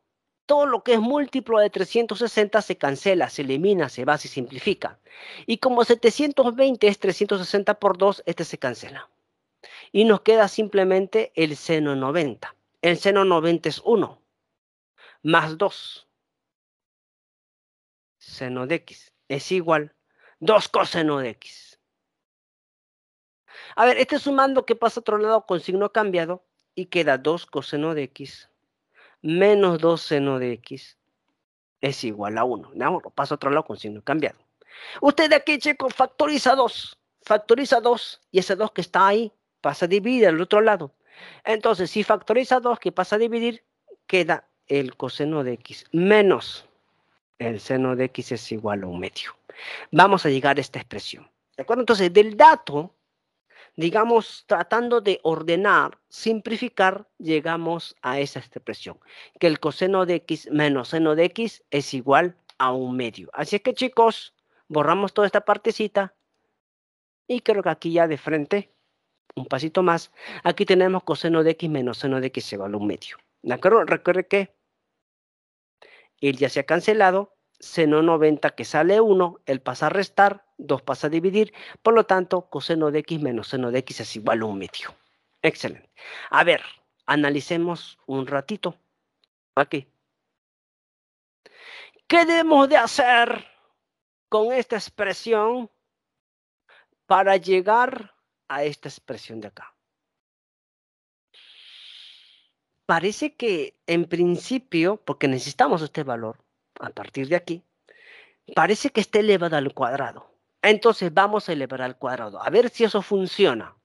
todo lo que es múltiplo de 360 se cancela, se elimina, se va, se simplifica. Y como 720 es 360 por 2, este se cancela. Y nos queda simplemente el seno 90. El seno 90 es 1 más 2. Seno de x es igual 2 coseno de x. A ver, este sumando que pasa a otro lado con signo cambiado y queda 2 coseno de x menos 2 seno de x es igual a 1. Vamos, lo paso a otro lado con signo cambiado. Usted de aquí, chicos, factoriza 2. Factoriza 2 y ese 2 que está ahí pasa a dividir al otro lado. Entonces, si factoriza 2 que pasa a dividir, queda el coseno de x menos el seno de x es igual a un medio. Vamos a llegar a esta expresión. ¿De acuerdo? Entonces, del dato digamos, tratando de ordenar, simplificar, llegamos a esa expresión, que el coseno de x menos seno de x es igual a un medio. Así es que chicos, borramos toda esta partecita y creo que aquí ya de frente, un pasito más, aquí tenemos coseno de x menos seno de x igual a un medio. ¿De acuerdo? Recuerde que el ya se ha cancelado, seno 90 que sale 1, el pasar restar 2 pasa a dividir, por lo tanto, coseno de x menos seno de x es igual a un medio. Excelente. A ver, analicemos un ratito. Aquí. ¿Qué debemos de hacer con esta expresión para llegar a esta expresión de acá? Parece que en principio, porque necesitamos este valor a partir de aquí, parece que está elevado al cuadrado. Ah, entonces vamos a elevar al cuadrado, a ver si eso funciona.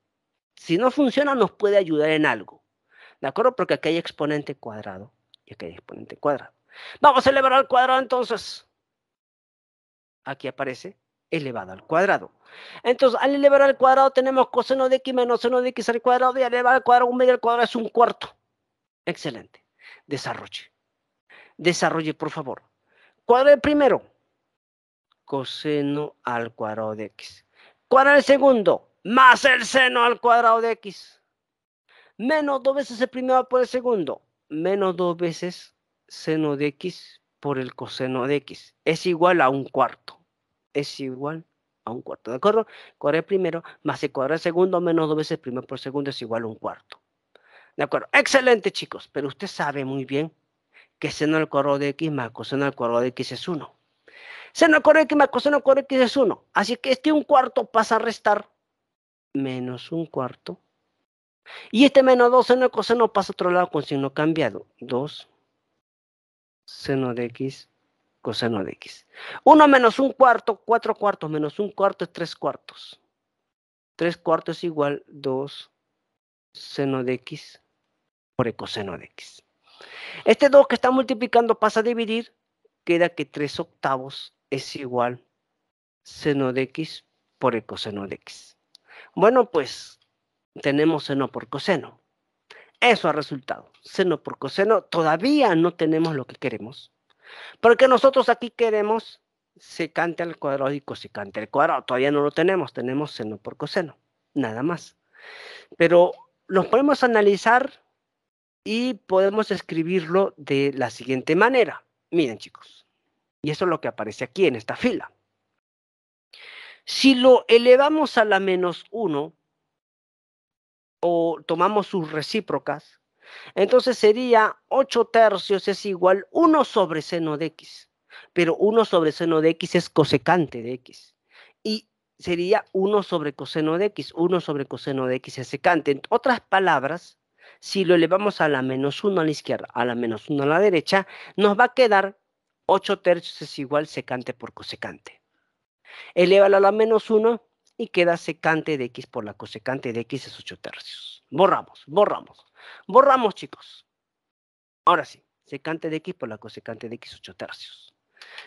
Si no funciona, nos puede ayudar en algo. ¿De acuerdo? Porque aquí hay exponente cuadrado y aquí hay exponente cuadrado. Vamos a elevar al cuadrado entonces. Aquí aparece elevado al cuadrado. Entonces, al elevar al cuadrado tenemos coseno de x menos seno de x al cuadrado y al al cuadrado un medio al cuadrado es un cuarto. Excelente. Desarrolle. Desarrolle, por favor. Cuadro primero coseno al cuadrado de x. ¿Cuál es el segundo? Más el seno al cuadrado de x. Menos dos veces el primero por el segundo. Menos dos veces seno de x por el coseno de x. Es igual a un cuarto. Es igual a un cuarto. ¿De acuerdo? Cuadrado primero más el cuadrado segundo menos dos veces el primero por el segundo es igual a un cuarto. ¿De acuerdo? Excelente, chicos. Pero usted sabe muy bien que seno al cuadrado de x más coseno al cuadrado de x es 1. Seno de x más coseno de no de x es 1. Así que este 1 cuarto pasa a restar menos 1 cuarto. Y este menos 2 seno de coseno pasa a otro lado con signo cambiado. 2 seno de x coseno de x. 1 menos 1 cuarto, 4 cuartos menos 1 cuarto es 3 cuartos. 3 cuartos es igual 2 seno de x por el coseno de x. Este 2 que está multiplicando pasa a dividir, queda que 3 octavos es igual seno de x por el coseno de x. Bueno, pues tenemos seno por coseno. Eso ha resultado. Seno por coseno todavía no tenemos lo que queremos. Porque nosotros aquí queremos secante al cuadrado y cosecante al cuadrado. Todavía no lo tenemos. Tenemos seno por coseno. Nada más. Pero los podemos analizar y podemos escribirlo de la siguiente manera. Miren, chicos. Y eso es lo que aparece aquí en esta fila. Si lo elevamos a la menos 1 o tomamos sus recíprocas, entonces sería 8 tercios es igual 1 sobre seno de x. Pero 1 sobre seno de x es cosecante de x. Y sería 1 sobre coseno de x. 1 sobre coseno de x es secante. En otras palabras, si lo elevamos a la menos 1 a la izquierda, a la menos 1 a la derecha, nos va a quedar 8 tercios es igual secante por cosecante. Elévalo a la menos 1 y queda secante de x por la cosecante de x es 8 tercios. Borramos, borramos, borramos chicos. Ahora sí, secante de x por la cosecante de x 8 tercios.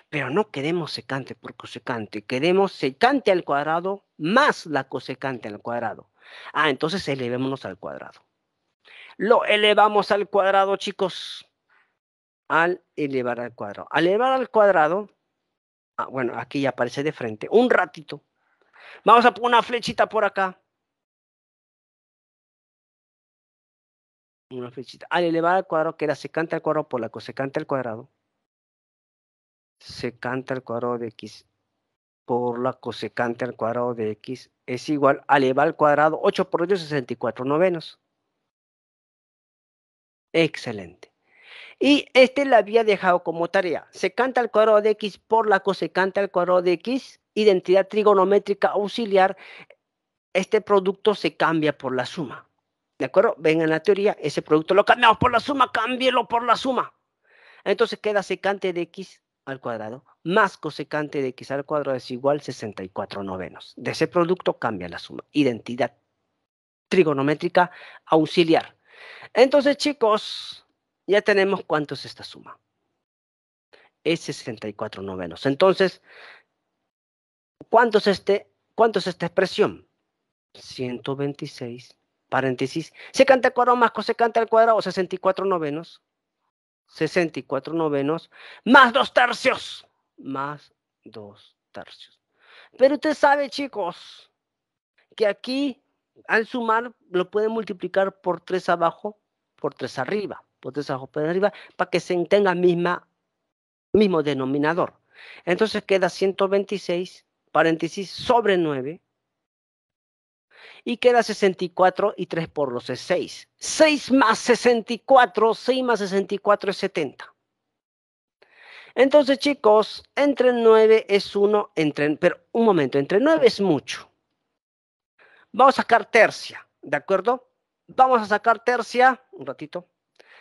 Pero no queremos secante por cosecante, queremos secante al cuadrado más la cosecante al cuadrado. Ah, entonces elevémonos al cuadrado. Lo elevamos al cuadrado, chicos al elevar al cuadrado. Al elevar al cuadrado, ah, bueno, aquí ya aparece de frente, un ratito. Vamos a poner una flechita por acá. Una flechita. Al elevar al cuadrado, que era secante al cuadrado por la cosecante al cuadrado. Secante al cuadrado de x por la cosecante al cuadrado de x es igual a elevar al cuadrado 8 por 8, 64 novenos. Excelente. Y este la había dejado como tarea. Se canta el cuadrado de x por la cosecante al cuadrado de x, identidad trigonométrica auxiliar. Este producto se cambia por la suma. ¿De acuerdo? Vengan en la teoría, ese producto lo cambiamos por la suma, cámbielo por la suma. Entonces queda secante de x al cuadrado más cosecante de x al cuadrado es igual 64 novenos. De ese producto cambia la suma. Identidad trigonométrica auxiliar. Entonces, chicos, ya tenemos cuánto es esta suma. Es 64 novenos. Entonces, ¿cuánto es, este, esta expresión? 126, paréntesis, ¿Se canta el cuadrado más cosecante al cuadrado, 64 novenos. 64 novenos, más dos tercios, más dos tercios. Pero usted sabe, chicos, que aquí al sumar lo pueden multiplicar por 3 abajo, por 3 arriba abajo, por arriba, para que se tenga el mismo denominador. Entonces queda 126, paréntesis, sobre 9. Y queda 64 y 3 por 12 es 6. 6 más 64, 6 más 64 es 70. Entonces, chicos, entre 9 es 1, entre, pero un momento, entre 9 es mucho. Vamos a sacar tercia, ¿de acuerdo? Vamos a sacar tercia, un ratito.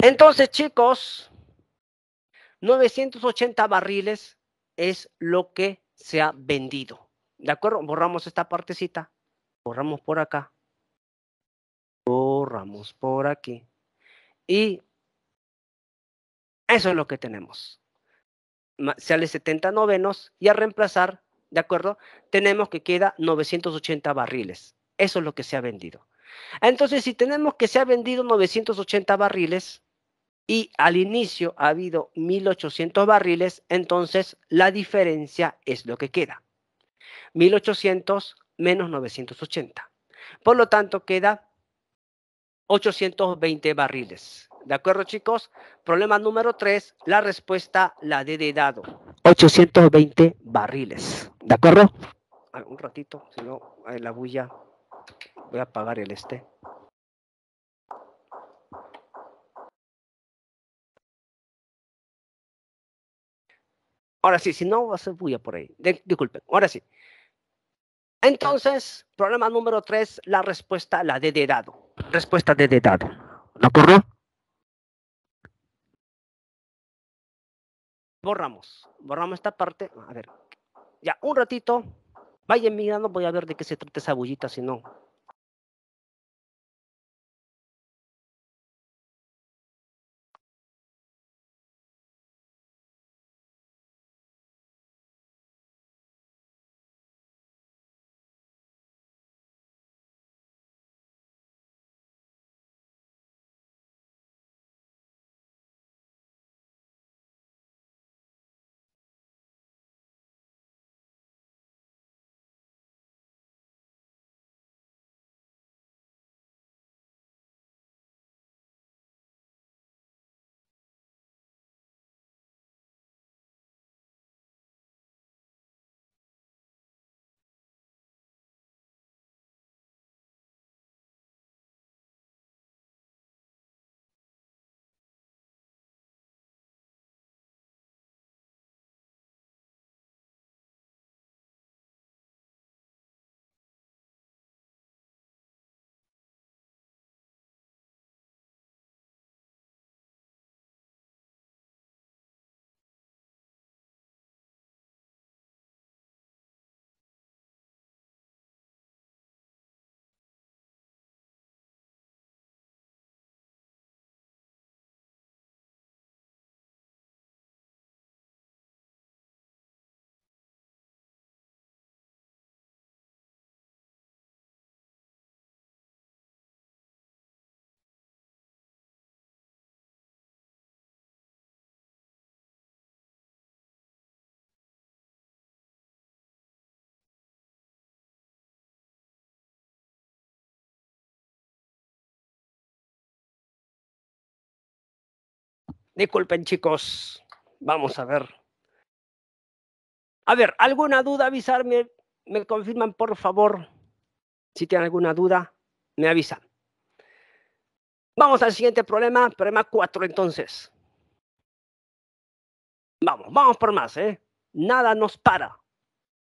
Entonces, chicos, 980 barriles es lo que se ha vendido. ¿De acuerdo? Borramos esta partecita. Borramos por acá. Borramos por aquí. Y eso es lo que tenemos. Sale 70 novenos y a reemplazar, ¿de acuerdo? Tenemos que queda 980 barriles. Eso es lo que se ha vendido. Entonces, si tenemos que se ha vendido 980 barriles y al inicio ha habido 1800 barriles, entonces la diferencia es lo que queda. 1800 menos 980. Por lo tanto, queda 820 barriles. ¿De acuerdo, chicos? Problema número 3, la respuesta la de dado. 820 barriles. ¿De acuerdo? Ah, un ratito, si no, la bulla. Voy a apagar el este. Ahora sí, si no va a ser bulla por ahí. disculpen, ahora sí. Entonces, problema número tres, la respuesta, la de dado. Respuesta de dado. ¿No acuerdo? Borramos. Borramos esta parte. A ver. Ya, un ratito. Vayan mirando, voy a ver de qué se trata esa bullita, si no, Disculpen chicos, vamos a ver. A ver, ¿alguna duda? Avisarme, me confirman por favor. Si tienen alguna duda, me avisan. Vamos al siguiente problema, problema 4 entonces. Vamos, vamos por más, ¿eh? Nada nos para.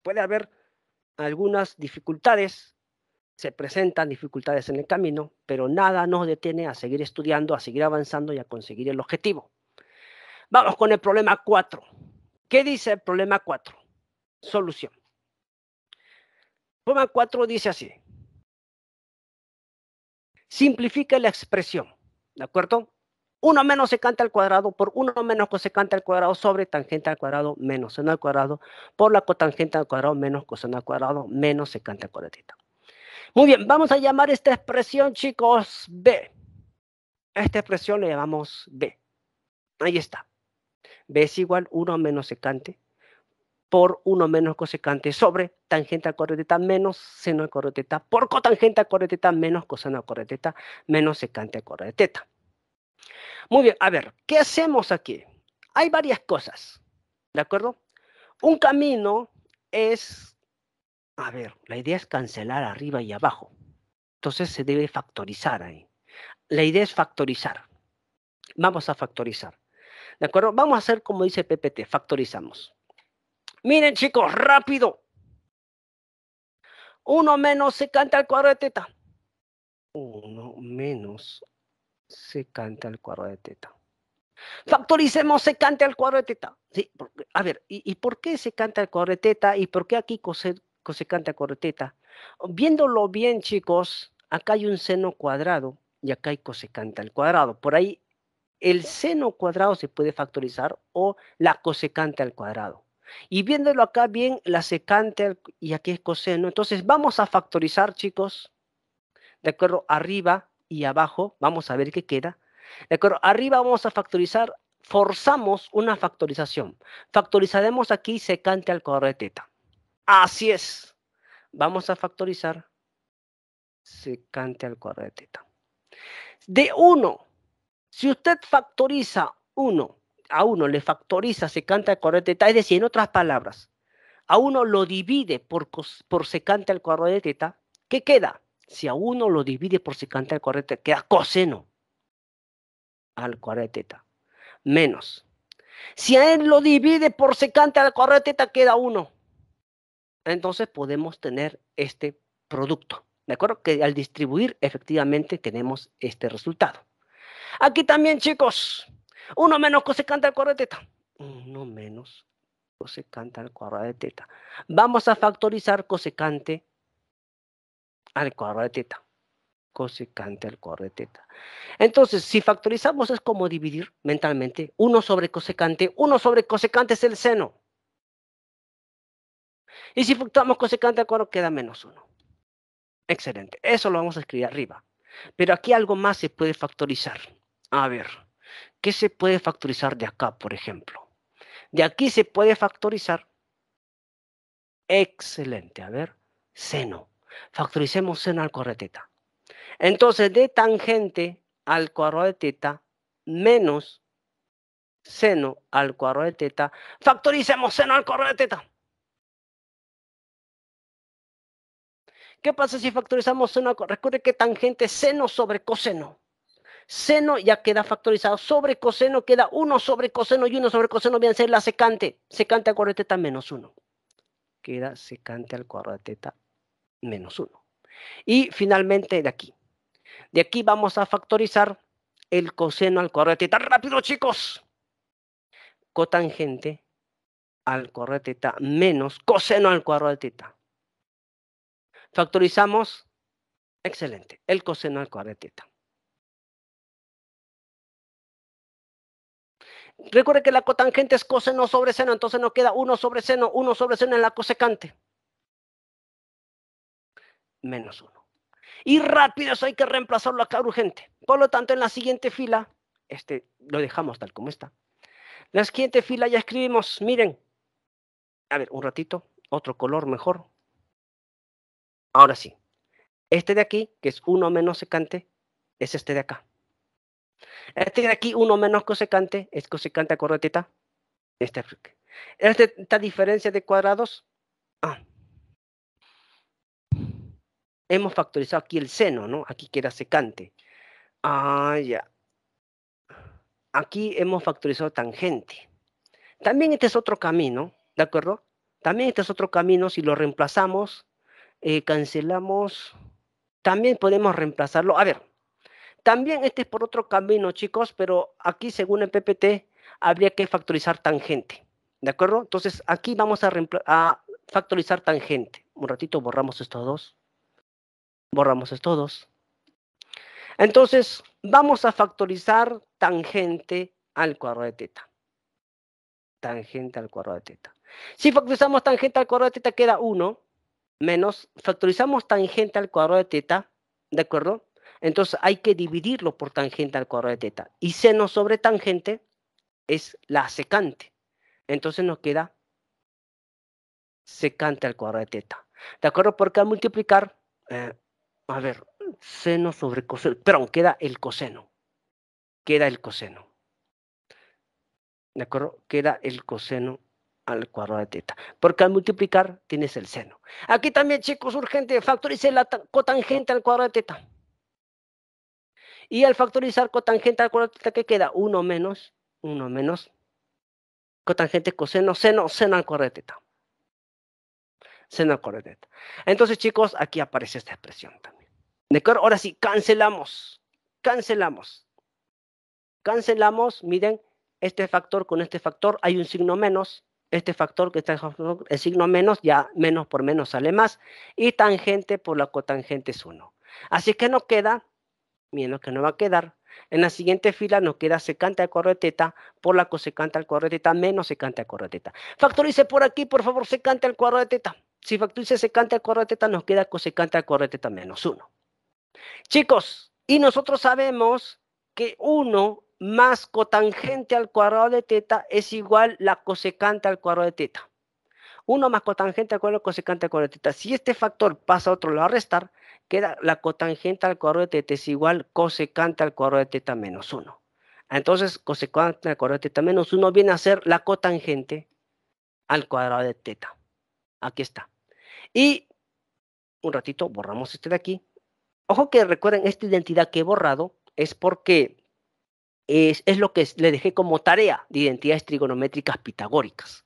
Puede haber algunas dificultades, se presentan dificultades en el camino, pero nada nos detiene a seguir estudiando, a seguir avanzando y a conseguir el objetivo. Vamos con el problema 4. ¿Qué dice el problema 4? Solución. El problema 4 dice así. Simplifica la expresión, ¿de acuerdo? 1 menos secante al cuadrado por 1 menos cosecante al cuadrado sobre tangente al cuadrado menos seno al cuadrado por la cotangente al cuadrado menos coseno al cuadrado menos secante al cuadradito. Muy bien, vamos a llamar esta expresión, chicos, B. esta expresión le llamamos B. Ahí está. B es igual 1 menos secante por 1 menos cosecante sobre tangente al de teta menos seno al de teta por cotangente al de teta menos coseno al de teta menos secante al de teta. Muy bien, a ver, ¿qué hacemos aquí? Hay varias cosas, ¿de acuerdo? Un camino es, a ver, la idea es cancelar arriba y abajo. Entonces se debe factorizar ahí. La idea es factorizar. Vamos a factorizar. ¿De acuerdo? Vamos a hacer como dice PPT, factorizamos. Miren chicos, rápido. Uno menos secante al cuadro de teta. Uno menos secante al cuadrado de teta. Factoricemos secante al cuadro de teta. a ver, ¿y, por qué secante al cuadrado de teta? ¿Y por qué aquí cosecante al cuadro de teta? Viéndolo bien, chicos, acá hay un seno cuadrado y acá hay cosecante al cuadrado. Por ahí el seno cuadrado se puede factorizar o la cosecante al cuadrado. Y viéndolo acá bien, la secante y aquí es coseno. Entonces vamos a factorizar, chicos, ¿de acuerdo? Arriba y abajo, vamos a ver qué queda. ¿De acuerdo? Arriba vamos a factorizar, forzamos una factorización. Factorizaremos aquí secante al cuadrado de teta. Así es. Vamos a factorizar secante al cuadrado de teta. De 1 si usted factoriza uno, a uno le factoriza secante al cuadrado de teta, es decir, en otras palabras, a uno lo divide por, por secante al cuadrado de teta, ¿qué queda? Si a uno lo divide por secante al cuadrado de teta, queda coseno al cuadrado de teta, menos. Si a él lo divide por secante al cuadrado de teta, queda uno. Entonces podemos tener este producto. ¿De acuerdo? Que al distribuir efectivamente tenemos este resultado. Aquí también, chicos. Uno menos cosecante al cuadrado de teta. Uno menos cosecante al cuadrado de teta. Vamos a factorizar cosecante al cuadrado de teta. Cosecante al cuadrado de teta. Entonces, si factorizamos es como dividir mentalmente 1 sobre cosecante. 1 sobre cosecante es el seno. Y si fluctuamos cosecante al cuadrado queda menos 1. Excelente. Eso lo vamos a escribir arriba. Pero aquí algo más se puede factorizar. A ver, ¿qué se puede factorizar de acá, por ejemplo? De aquí se puede factorizar. Excelente, a ver, seno. Factoricemos seno al cuadrado de teta. Entonces, de tangente al cuadrado de teta menos seno al cuadrado de teta. Factoricemos seno al cuadrado de teta. ¿Qué pasa si factorizamos seno al cuadrado? Recuerde que tangente es seno sobre coseno. Seno ya queda factorizado. Sobre coseno queda 1 sobre coseno y 1 sobre coseno viene a ser la secante. Secante al cuadro de teta menos 1. Queda secante al cuadrado de teta menos 1. Y finalmente de aquí. De aquí vamos a factorizar el coseno al cuadrado de teta. ¡Rápido, chicos! Cotangente al cuadro de teta menos coseno al cuadro de teta. Factorizamos. Excelente. El coseno al cuadrado de teta. recuerde que la cotangente es coseno sobre seno, entonces no queda 1 sobre seno, 1 sobre seno en la cosecante. Menos 1. Y rápido eso hay que reemplazarlo acá urgente. Por lo tanto, en la siguiente fila, este lo dejamos tal como está. La siguiente fila ya escribimos, miren. A ver, un ratito, otro color mejor. Ahora sí. Este de aquí, que es 1 menos secante, es este de acá. Este de aquí, uno menos cosecante, es cosecante de teta. Esta, esta diferencia de cuadrados, ah. hemos factorizado aquí el seno, ¿no? Aquí queda secante. Ah, ya. Aquí hemos factorizado tangente. También este es otro camino, ¿de acuerdo? También este es otro camino, si lo reemplazamos, eh, cancelamos, también podemos reemplazarlo. A ver, también este es por otro camino, chicos, pero aquí según el PPT habría que factorizar tangente. ¿De acuerdo? Entonces aquí vamos a, factorizar tangente. Un ratito borramos estos dos. Borramos estos dos. Entonces, vamos a factorizar tangente al cuadrado de teta. Tangente al cuadrado de teta. Si factorizamos tangente al cuadrado de teta, queda 1 menos factorizamos tangente al cuadrado de teta, ¿de acuerdo? Entonces hay que dividirlo por tangente al cuadrado de teta. Y seno sobre tangente es la secante. Entonces nos queda secante al cuadrado de teta. ¿De acuerdo? Porque al multiplicar, eh, a ver, seno sobre coseno, perdón, queda el coseno. Queda el coseno. ¿De acuerdo? Queda el coseno al cuadrado de teta. Porque al multiplicar tienes el seno. Aquí también, chicos, urgente, factorice la cotangente al cuadrado de teta. Y al factorizar cotangente al cuadrado, ¿qué queda? 1 menos, 1 menos cotangente coseno, seno, seno al cuadrado de teta. Seno al cuadrado de teta. Entonces, chicos, aquí aparece esta expresión también. ¿De acuerdo? Ahora sí, cancelamos. Cancelamos. Cancelamos, miren, este factor con este factor, hay un signo menos, este factor que está el signo menos, ya menos por menos sale más, y tangente por la cotangente es 1. Así que no queda lo que no va a quedar. En la siguiente fila nos queda secante al de teta por la cosecante al de teta menos secante al de teta. Factorice por aquí, por favor, secante al cuadrado de teta. Si factorice secante al de teta nos queda cosecante al de teta menos 1. Chicos, y nosotros sabemos que 1 más cotangente al cuadrado de teta es igual la cosecante al cuadrado de teta. 1 más cotangente al cuadrado cosecante al cuadrado de teta. Si este factor pasa a otro lado a restar, queda la cotangente al cuadrado de teta es igual cosecante al cuadrado de teta menos 1. Entonces, cosecante al cuadrado de teta menos 1 viene a ser la cotangente al cuadrado de teta. Aquí está. Y un ratito borramos este de aquí. Ojo que recuerden, esta identidad que he borrado es porque es, es lo que le dejé como tarea de identidades trigonométricas pitagóricas.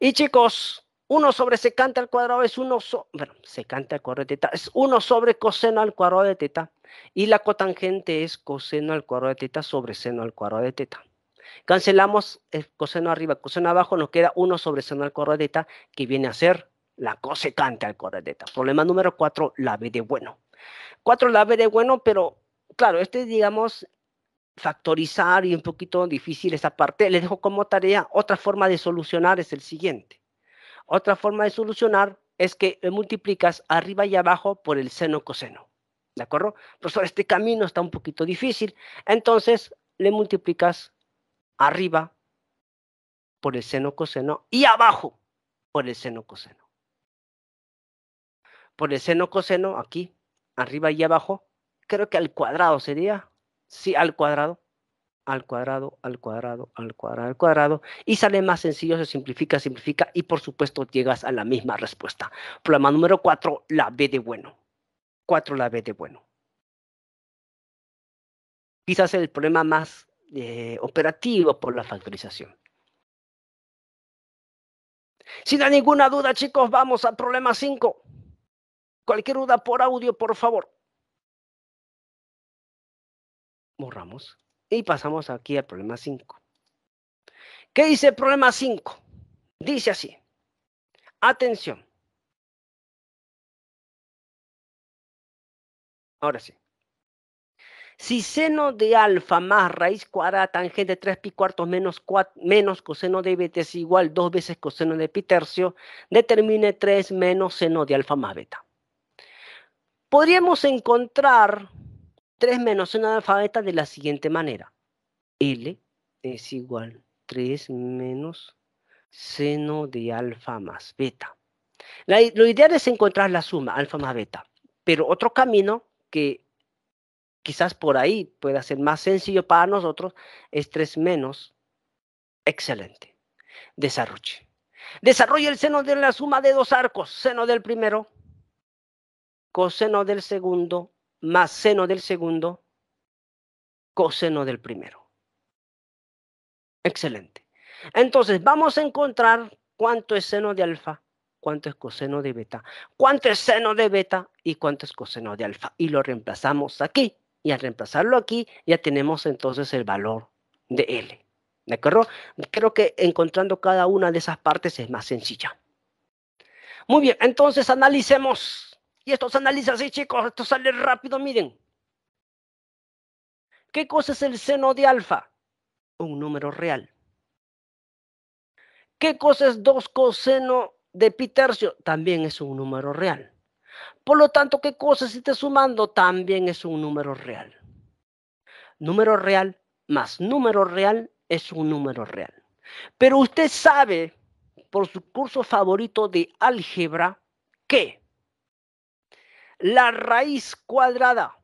Y chicos, 1 sobre secante al cuadrado es 1 sobre, bueno, secante al cuadrado de teta, es 1 sobre coseno al cuadrado de teta. Y la cotangente es coseno al cuadrado de teta sobre seno al cuadrado de teta. Cancelamos el coseno arriba, coseno abajo, nos queda 1 sobre seno al cuadrado de teta, que viene a ser la cosecante al cuadrado de teta. Problema número 4, la B de bueno. 4 la B de bueno, pero claro, este digamos factorizar y un poquito difícil esa parte. Le dejo como tarea otra forma de solucionar es el siguiente. Otra forma de solucionar es que multiplicas arriba y abajo por el seno coseno. ¿De acuerdo? Profesor, este camino está un poquito difícil. Entonces le multiplicas arriba por el seno coseno y abajo por el seno coseno. Por el seno coseno, aquí, arriba y abajo, creo que al cuadrado sería Sí, al cuadrado, al cuadrado, al cuadrado, al cuadrado, al cuadrado, y sale más sencillo, se simplifica, simplifica, y por supuesto llegas a la misma respuesta. Problema número cuatro, la B de bueno. Cuatro, la B de bueno. Quizás el problema más eh, operativo por la factorización. Sin ninguna duda, chicos, vamos al problema cinco. Cualquier duda por audio, por favor borramos y pasamos aquí al problema 5. ¿Qué dice el problema 5? Dice así. Atención. Ahora sí. Si seno de alfa más raíz cuadrada tangente 3 pi cuartos menos, menos coseno de beta es igual 2 veces coseno de pi tercio, determine 3 menos seno de alfa más beta. Podríamos encontrar 3 menos alfa, beta de la siguiente manera. L es igual 3 menos seno de alfa más beta. La, lo ideal es encontrar la suma, alfa más beta. Pero otro camino que quizás por ahí pueda ser más sencillo para nosotros es 3 menos. Excelente. Desarrolle. Desarrolle el seno de la suma de dos arcos. Seno del primero, coseno del segundo más seno del segundo, coseno del primero. Excelente. Entonces, vamos a encontrar cuánto es seno de alfa, cuánto es coseno de beta, cuánto es seno de beta y cuánto es coseno de alfa. Y lo reemplazamos aquí. Y al reemplazarlo aquí, ya tenemos entonces el valor de L. ¿De acuerdo? Creo que encontrando cada una de esas partes es más sencilla. Muy bien, entonces analicemos y esto se analiza así, chicos, esto sale rápido, miren. ¿Qué cosa es el seno de alfa? Un número real. ¿Qué cosa es 2 coseno de pi tercio? También es un número real. Por lo tanto, ¿qué cosa si te sumando? También es un número real. Número real más número real es un número real. Pero usted sabe, por su curso favorito de álgebra, que la raíz cuadrada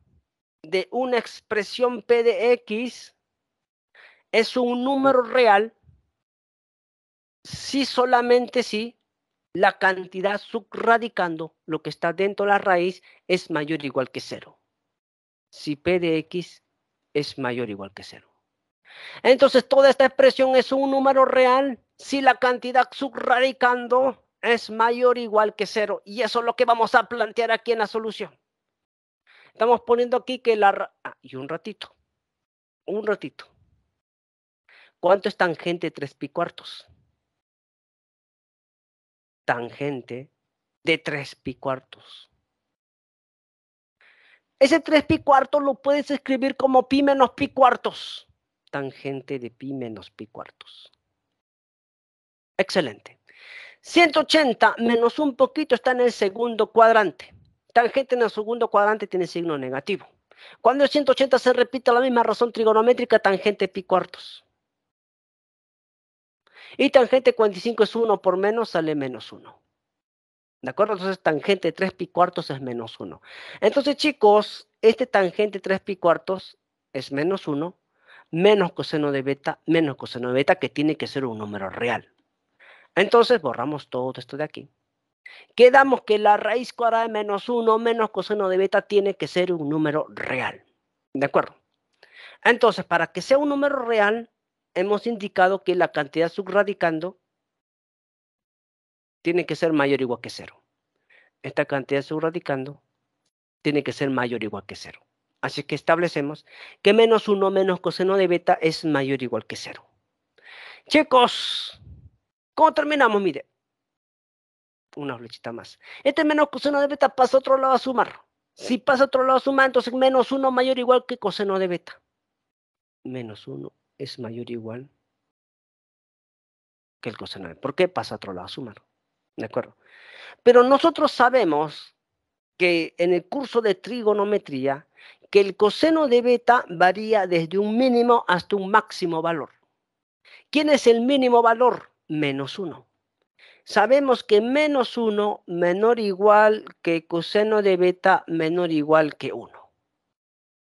de una expresión p de x es un número real si solamente si la cantidad subradicando lo que está dentro de la raíz es mayor o igual que cero. Si p de x es mayor o igual que cero. Entonces toda esta expresión es un número real si la cantidad subradicando es mayor o igual que cero. Y eso es lo que vamos a plantear aquí en la solución. Estamos poniendo aquí que la... Ah, y un ratito. Un ratito. ¿Cuánto es tangente 3 pi cuartos? Tangente de tres pi cuartos. Ese 3 pi cuartos lo puedes escribir como pi menos pi cuartos. Tangente de pi menos pi cuartos. Excelente. 180 menos un poquito está en el segundo cuadrante. Tangente en el segundo cuadrante tiene signo negativo. Cuando el 180 se repite la misma razón trigonométrica, tangente pi cuartos. Y tangente 45 es 1 por menos, sale menos 1. ¿De acuerdo? Entonces tangente 3 pi cuartos es menos 1. Entonces chicos, este tangente 3 pi cuartos es menos 1, menos coseno de beta, menos coseno de beta, que tiene que ser un número real. Entonces borramos todo esto de aquí. Quedamos que la raíz cuadrada de menos 1 menos coseno de beta tiene que ser un número real. ¿De acuerdo? Entonces, para que sea un número real, hemos indicado que la cantidad subradicando tiene que ser mayor o igual que cero. Esta cantidad subradicando tiene que ser mayor o igual que cero. Así que establecemos que menos 1 menos coseno de beta es mayor o igual que cero. Chicos, ¿Cómo terminamos? Mire, una flechita más. Este menos coseno de beta pasa a otro lado a sumar. Si pasa a otro lado a sumar, entonces menos 1 mayor o igual que coseno de beta. Menos 1 es mayor o igual que el coseno de beta. ¿Por qué pasa a otro lado a sumar? ¿De acuerdo? Pero nosotros sabemos que en el curso de trigonometría, que el coseno de beta varía desde un mínimo hasta un máximo valor. ¿Quién es el mínimo valor? menos 1. Sabemos que menos 1 menor igual que coseno de beta menor igual que 1.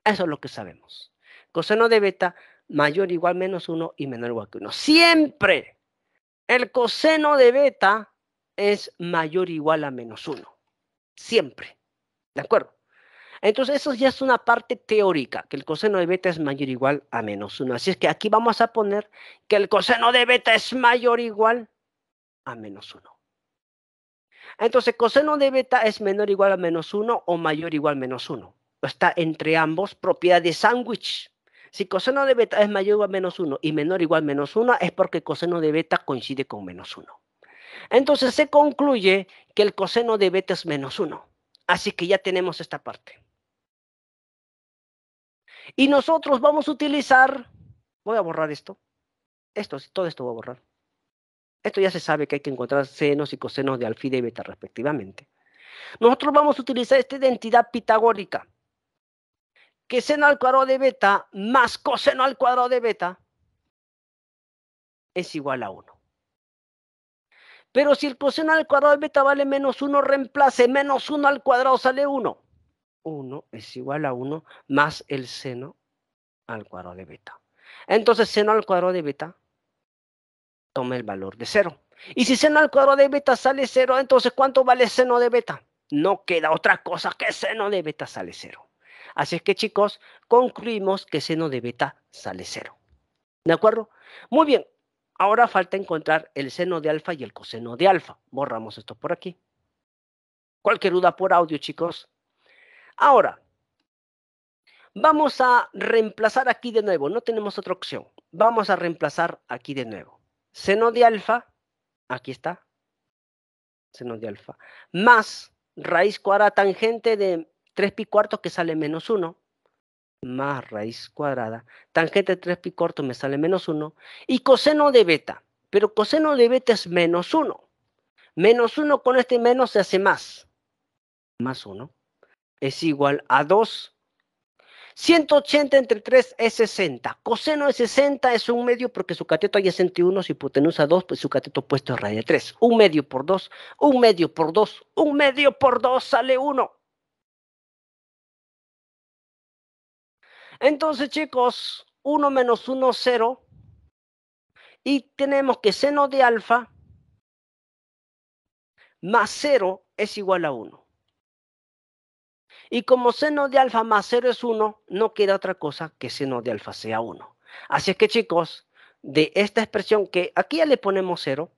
Eso es lo que sabemos. Coseno de beta mayor igual menos 1 y menor igual que 1. Siempre el coseno de beta es mayor igual a menos 1. Siempre. ¿De acuerdo? Entonces, eso ya es una parte teórica, que el coseno de beta es mayor o igual a menos 1. Así es que aquí vamos a poner que el coseno de beta es mayor o igual a menos 1. Entonces, coseno de beta es menor o igual a menos 1 o mayor o igual a menos 1. Está entre ambos propiedad de sándwich. Si coseno de beta es mayor o igual a menos 1 y menor o igual a menos 1, es porque coseno de beta coincide con menos 1. Entonces se concluye que el coseno de beta es menos 1. Así que ya tenemos esta parte. Y nosotros vamos a utilizar, voy a borrar esto, esto, todo esto voy a borrar. Esto ya se sabe que hay que encontrar senos y cosenos de alfa y de beta respectivamente. Nosotros vamos a utilizar esta identidad pitagórica, que seno al cuadrado de beta más coseno al cuadrado de beta es igual a 1. Pero si el coseno al cuadrado de beta vale menos 1, reemplace menos 1 al cuadrado sale 1. 1 es igual a 1 más el seno al cuadrado de beta. Entonces, seno al cuadrado de beta toma el valor de 0. Y si seno al cuadrado de beta sale 0, entonces ¿cuánto vale seno de beta? No queda otra cosa que seno de beta sale 0. Así es que chicos, concluimos que seno de beta sale 0. ¿De acuerdo? Muy bien, ahora falta encontrar el seno de alfa y el coseno de alfa. Borramos esto por aquí. Cualquier duda por audio, chicos. Ahora, vamos a reemplazar aquí de nuevo, no tenemos otra opción. Vamos a reemplazar aquí de nuevo. Seno de alfa, aquí está, seno de alfa, más raíz cuadrada tangente de 3 pi cuarto que sale menos 1, más raíz cuadrada, tangente de 3 pi cuarto me sale menos 1, y coseno de beta, pero coseno de beta es menos 1. Menos 1 con este menos se hace más, más 1 es igual a 2. 180 entre 3 es 60. Coseno de 60 es un medio porque su cateto hay 61, Si hipotenusa 2, pues su cateto opuesto es raíz de 3. Un medio por 2, un medio por 2, un medio por 2 sale 1. Entonces, chicos, 1 menos 1, 0. Y tenemos que seno de alfa más 0 es igual a 1. Y como seno de alfa más cero es 1, no queda otra cosa que seno de alfa sea 1. Así es que chicos, de esta expresión que aquí ya le ponemos cero.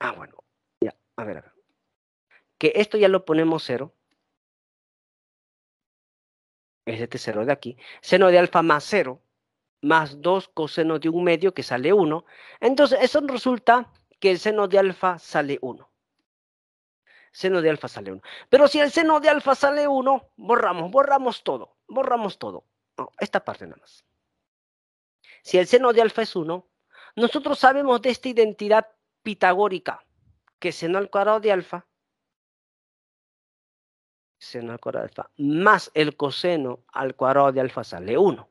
Ah, bueno, ya, a ver, a ver. Que esto ya lo ponemos cero. Es este cero de aquí. Seno de alfa más cero, más 2 coseno de un medio que sale 1. Entonces, eso resulta que el seno de alfa sale 1 seno de alfa sale 1. Pero si el seno de alfa sale 1, borramos, borramos todo, borramos todo. No, esta parte nada más. Si el seno de alfa es 1, nosotros sabemos de esta identidad pitagórica, que seno al cuadrado de alfa, seno al cuadrado de alfa, más el coseno al cuadrado de alfa sale 1.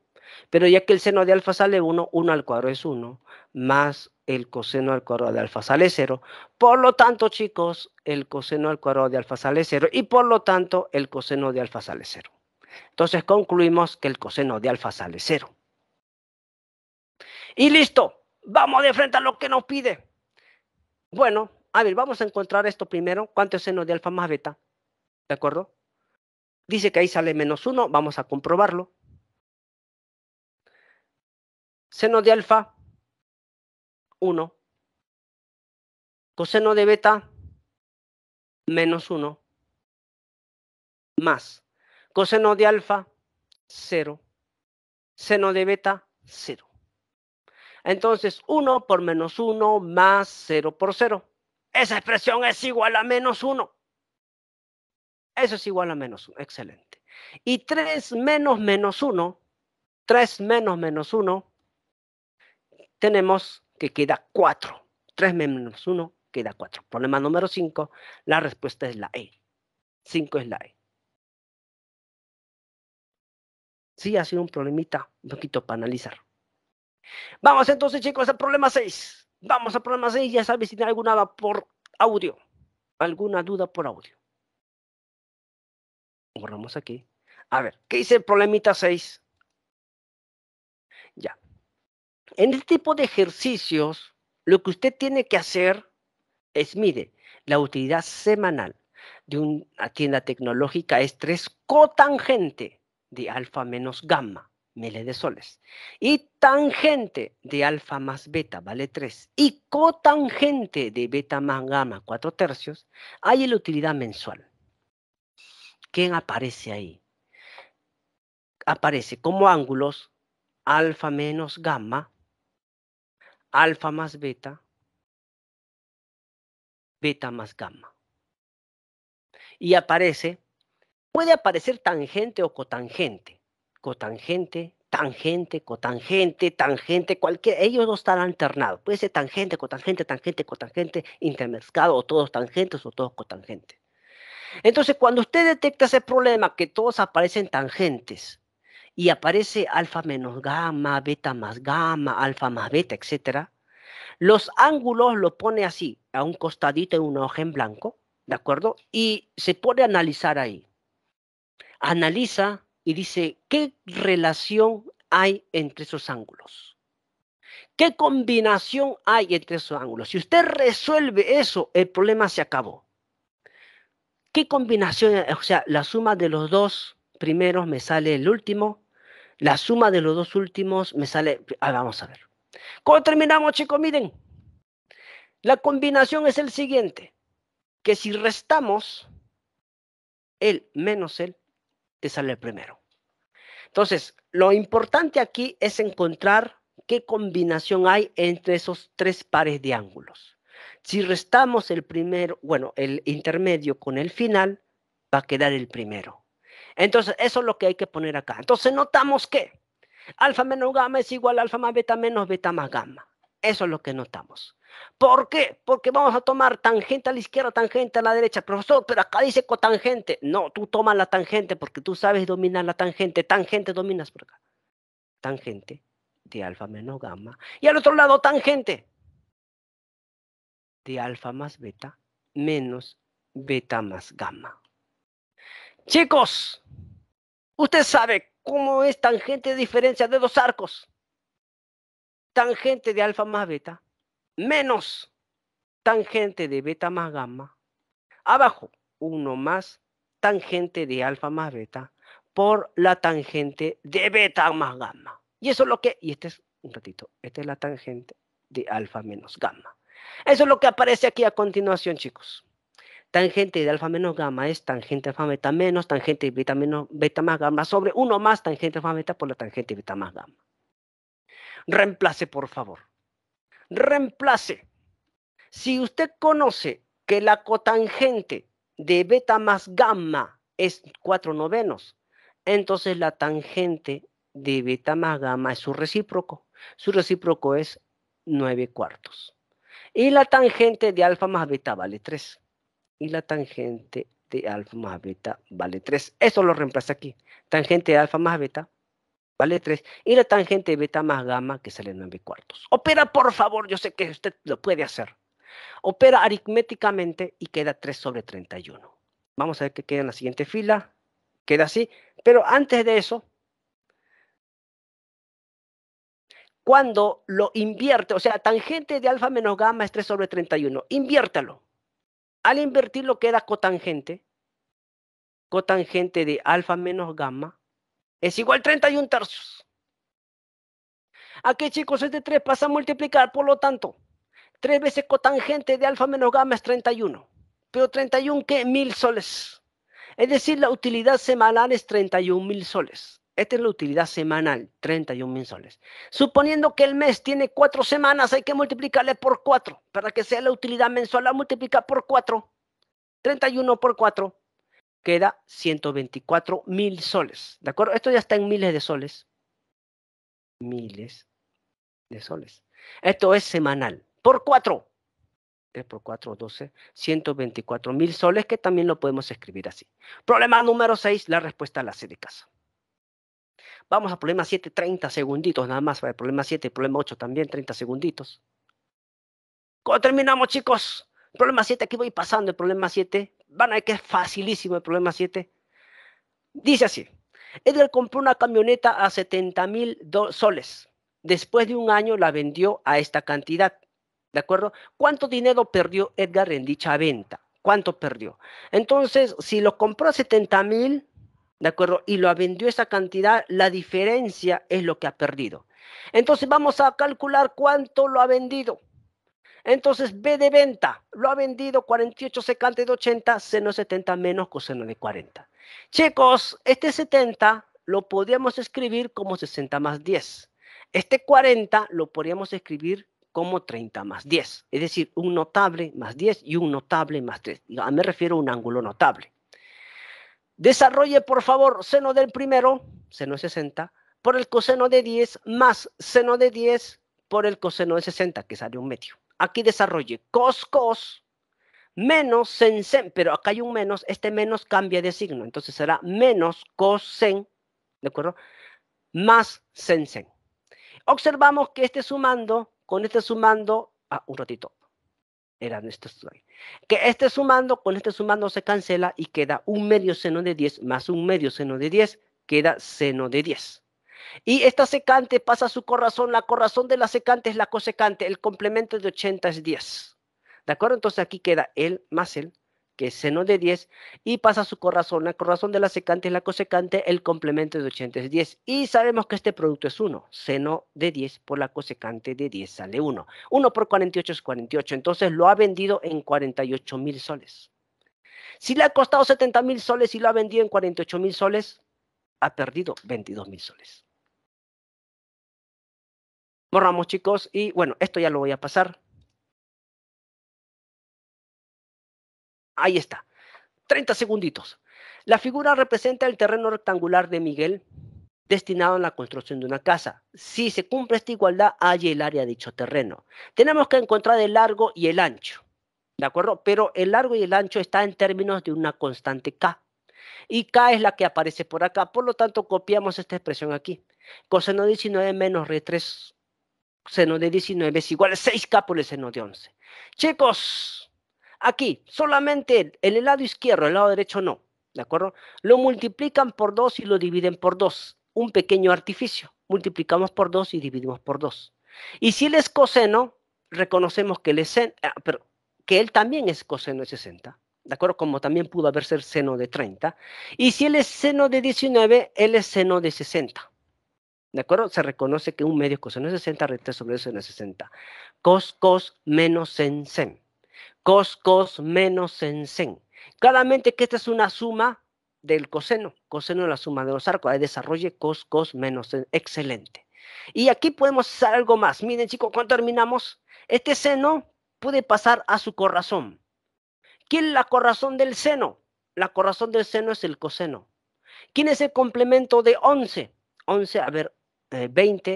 Pero ya que el seno de alfa sale 1, 1 al cuadrado es 1, más el coseno al cuadrado de alfa sale cero. Por lo tanto, chicos, el coseno al cuadrado de alfa sale cero y por lo tanto el coseno de alfa sale cero. Entonces concluimos que el coseno de alfa sale cero. Y listo, vamos de frente a lo que nos pide. Bueno, a ver, vamos a encontrar esto primero. ¿Cuánto es seno de alfa más beta? ¿De acuerdo? Dice que ahí sale menos 1, vamos a comprobarlo. Seno de alfa 1. Coseno de beta menos 1 más coseno de alfa 0, seno de beta 0. Entonces 1 por menos 1 más 0 por 0. Esa expresión es igual a menos 1. Eso es igual a menos 1. Excelente. Y 3 menos menos 1, 3 menos menos 1, tenemos que queda 4. 3 menos 1 queda 4. Problema número 5, la respuesta es la E. 5 es la E. Sí, ha sido un problemita, un poquito para analizar. Vamos entonces, chicos, al problema 6. Vamos al problema 6, ya sabes si tiene alguna duda por audio, alguna duda por audio. Borramos aquí. A ver, ¿qué dice el problemita 6? En este tipo de ejercicios, lo que usted tiene que hacer es, mire, la utilidad semanal de una tienda tecnológica es 3 cotangente de alfa menos gamma, mele de soles, y tangente de alfa más beta, vale 3, y cotangente de beta más gamma, 4 tercios, hay la utilidad mensual. ¿Quién aparece ahí? Aparece como ángulos alfa menos gamma alfa más beta, beta más gamma. Y aparece, puede aparecer tangente o cotangente, cotangente, tangente, cotangente, tangente, cualquier, ellos no están alternados, puede ser tangente, cotangente, tangente, cotangente, intermezclado, o todos tangentes o todos cotangentes. Entonces, cuando usted detecta ese problema, que todos aparecen tangentes, y aparece alfa menos gamma, beta más gamma, alfa más beta, etc. Los ángulos los pone así, a un costadito en una hoja en blanco, ¿de acuerdo? Y se puede analizar ahí. Analiza y dice, ¿qué relación hay entre esos ángulos? ¿Qué combinación hay entre esos ángulos? Si usted resuelve eso, el problema se acabó. ¿Qué combinación? O sea, la suma de los dos primeros me sale el último la suma de los dos últimos me sale. Ah, vamos a ver. ¿Cómo terminamos, chicos? Miren. La combinación es el siguiente: que si restamos el menos el, te sale el primero. Entonces, lo importante aquí es encontrar qué combinación hay entre esos tres pares de ángulos. Si restamos el primero, bueno, el intermedio con el final, va a quedar el primero. Entonces, eso es lo que hay que poner acá. Entonces, notamos que alfa menos gamma es igual a alfa más beta menos beta más gamma. Eso es lo que notamos. ¿Por qué? Porque vamos a tomar tangente a la izquierda, tangente a la derecha. Profesor, pero acá dice cotangente. No, tú tomas la tangente porque tú sabes dominar la tangente. Tangente dominas por acá. Tangente de alfa menos gamma. Y al otro lado, tangente de alfa más beta menos beta más gamma. Chicos, usted sabe cómo es tangente de diferencia de dos arcos. Tangente de alfa más beta menos tangente de beta más gamma. Abajo, uno más tangente de alfa más beta por la tangente de beta más gamma. Y eso es lo que, y este es un ratito, esta es la tangente de alfa menos gamma. Eso es lo que aparece aquí a continuación, chicos. Tangente de alfa menos gamma es tangente alfa beta menos tangente beta menos beta más gamma sobre 1 más tangente alfa beta por la tangente beta más gamma. Reemplace, por favor. Reemplace. Si usted conoce que la cotangente de beta más gamma es 4 novenos, entonces la tangente de beta más gamma es su recíproco. Su recíproco es 9 cuartos. Y la tangente de alfa más beta vale 3 y la tangente de alfa más beta vale 3. Eso lo reemplaza aquí. Tangente de alfa más beta vale 3. Y la tangente de beta más gamma que sale 9 cuartos. Opera, por favor, yo sé que usted lo puede hacer. Opera aritméticamente y queda 3 sobre 31. Vamos a ver qué queda en la siguiente fila. Queda así. Pero antes de eso, cuando lo invierte, o sea, tangente de alfa menos gamma es 3 sobre 31. Inviértalo. Al que queda cotangente. Cotangente de alfa menos gamma es igual a 31 tercios. Aquí, chicos, este 3 pasa a multiplicar, por lo tanto, 3 veces cotangente de alfa menos gamma es 31. Pero 31, ¿qué? Mil soles. Es decir, la utilidad semanal es 31 mil soles. Esta es la utilidad semanal, 31 mil soles. Suponiendo que el mes tiene cuatro semanas, hay que multiplicarle por cuatro. Para que sea la utilidad mensual, la multiplica por cuatro. 31 por cuatro queda 124 mil soles. ¿De acuerdo? Esto ya está en miles de soles. Miles de soles. Esto es semanal. Por cuatro. Es por 4, 12. 124 mil soles que también lo podemos escribir así. Problema número 6, la respuesta a la C de casa. Vamos al problema 7, 30 segunditos nada más para el problema 7, el problema 8 también, 30 segunditos. Cuando terminamos, chicos, problema 7, aquí voy pasando el problema 7. Van a ver que es facilísimo el problema 7. Dice así, Edgar compró una camioneta a 70 mil soles. Después de un año la vendió a esta cantidad. ¿De acuerdo? ¿Cuánto dinero perdió Edgar en dicha venta? ¿Cuánto perdió? Entonces, si lo compró a 70 mil, ¿de acuerdo? Y lo ha vendido esa cantidad, la diferencia es lo que ha perdido. Entonces vamos a calcular cuánto lo ha vendido. Entonces, B de venta, lo ha vendido 48 secante de 80, seno 70 menos coseno de 40. Chicos, este 70 lo podríamos escribir como 60 más 10. Este 40 lo podríamos escribir como 30 más 10. Es decir, un notable más 10 y un notable más 3. Me refiero a un ángulo notable. Desarrolle, por favor, seno del primero, seno de 60, por el coseno de 10, más seno de 10 por el coseno de 60, que sale un medio. Aquí desarrolle cos, cos, menos sen, sen, pero acá hay un menos, este menos cambia de signo, entonces será menos cosen, ¿de acuerdo? Más sen, sen. Observamos que este sumando, con este sumando, ah, un ratito, que este sumando con este sumando se cancela y queda un medio seno de 10 más un medio seno de 10, queda seno de 10. Y esta secante pasa a su corazón. la corazón de la secante es la cosecante, el complemento de 80 es 10. ¿De acuerdo? Entonces aquí queda el más el que es seno de 10, y pasa su corazón, La corazón de la secante es la cosecante, el complemento de 80 es 10. Y sabemos que este producto es 1. Seno de 10 por la cosecante de 10 sale 1. 1 por 48 es 48. Entonces lo ha vendido en 48 mil soles. Si le ha costado 70 mil soles y lo ha vendido en 48 mil soles, ha perdido 22 mil soles. Borramos chicos y bueno, esto ya lo voy a pasar Ahí está. 30 segunditos. La figura representa el terreno rectangular de Miguel destinado a la construcción de una casa. Si se cumple esta igualdad, hay el área de dicho terreno. Tenemos que encontrar el largo y el ancho. ¿De acuerdo? Pero el largo y el ancho está en términos de una constante K. Y K es la que aparece por acá. Por lo tanto, copiamos esta expresión aquí. Coseno de 19 menos re 3 seno de 19 es igual a 6K por el seno de 11. Chicos, Aquí, solamente en el lado izquierdo, el lado derecho no, ¿de acuerdo? Lo multiplican por 2 y lo dividen por 2. Un pequeño artificio. Multiplicamos por 2 y dividimos por 2. Y si él es coseno, reconocemos que él, ah, que él también es coseno de 60. ¿de acuerdo? Como también pudo haber ser seno de 30. Y si él es seno de 19, él es seno de 60. ¿De acuerdo? Se reconoce que un medio es coseno de 60 recta sobre seno de 60. Cos, cos, menos sen, sen cos cos menos sen. Claramente que esta es una suma del coseno. Coseno es la suma de los arcos. Ahí desarrolle cos cos menos sen. Excelente. Y aquí podemos hacer algo más. Miren chicos, cuando terminamos, este seno puede pasar a su corazón. ¿Quién es la corazón del seno? La corazón del seno es el coseno. ¿Quién es el complemento de 11? 11, a ver, eh,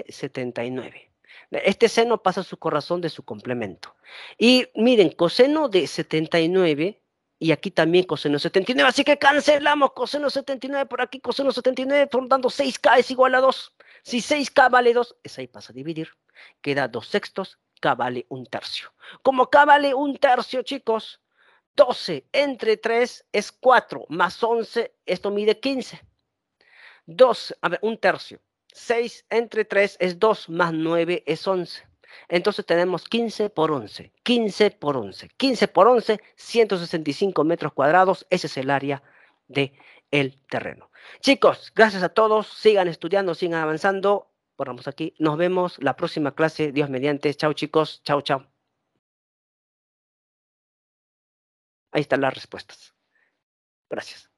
setenta 20, 79. Este seno pasa a su corazón de su complemento. Y miren, coseno de 79 y aquí también coseno 79, así que cancelamos coseno 79 por aquí, coseno 79, formando 6K es igual a 2. Si 6K vale 2, es ahí pasa a dividir, queda 2 sextos, K vale un tercio. Como K vale un tercio, chicos, 12 entre 3 es 4, más 11, esto mide 15. 2, a ver, un tercio. 6 entre 3 es 2, más 9 es 11. Entonces tenemos 15 por 11, 15 por 11, 15 por 11, 165 metros cuadrados. Ese es el área de terreno. Chicos, gracias a todos. Sigan estudiando, sigan avanzando. Borramos aquí. Nos vemos la próxima clase. Dios mediante. Chao chicos. Chao, chao. Ahí están las respuestas. Gracias.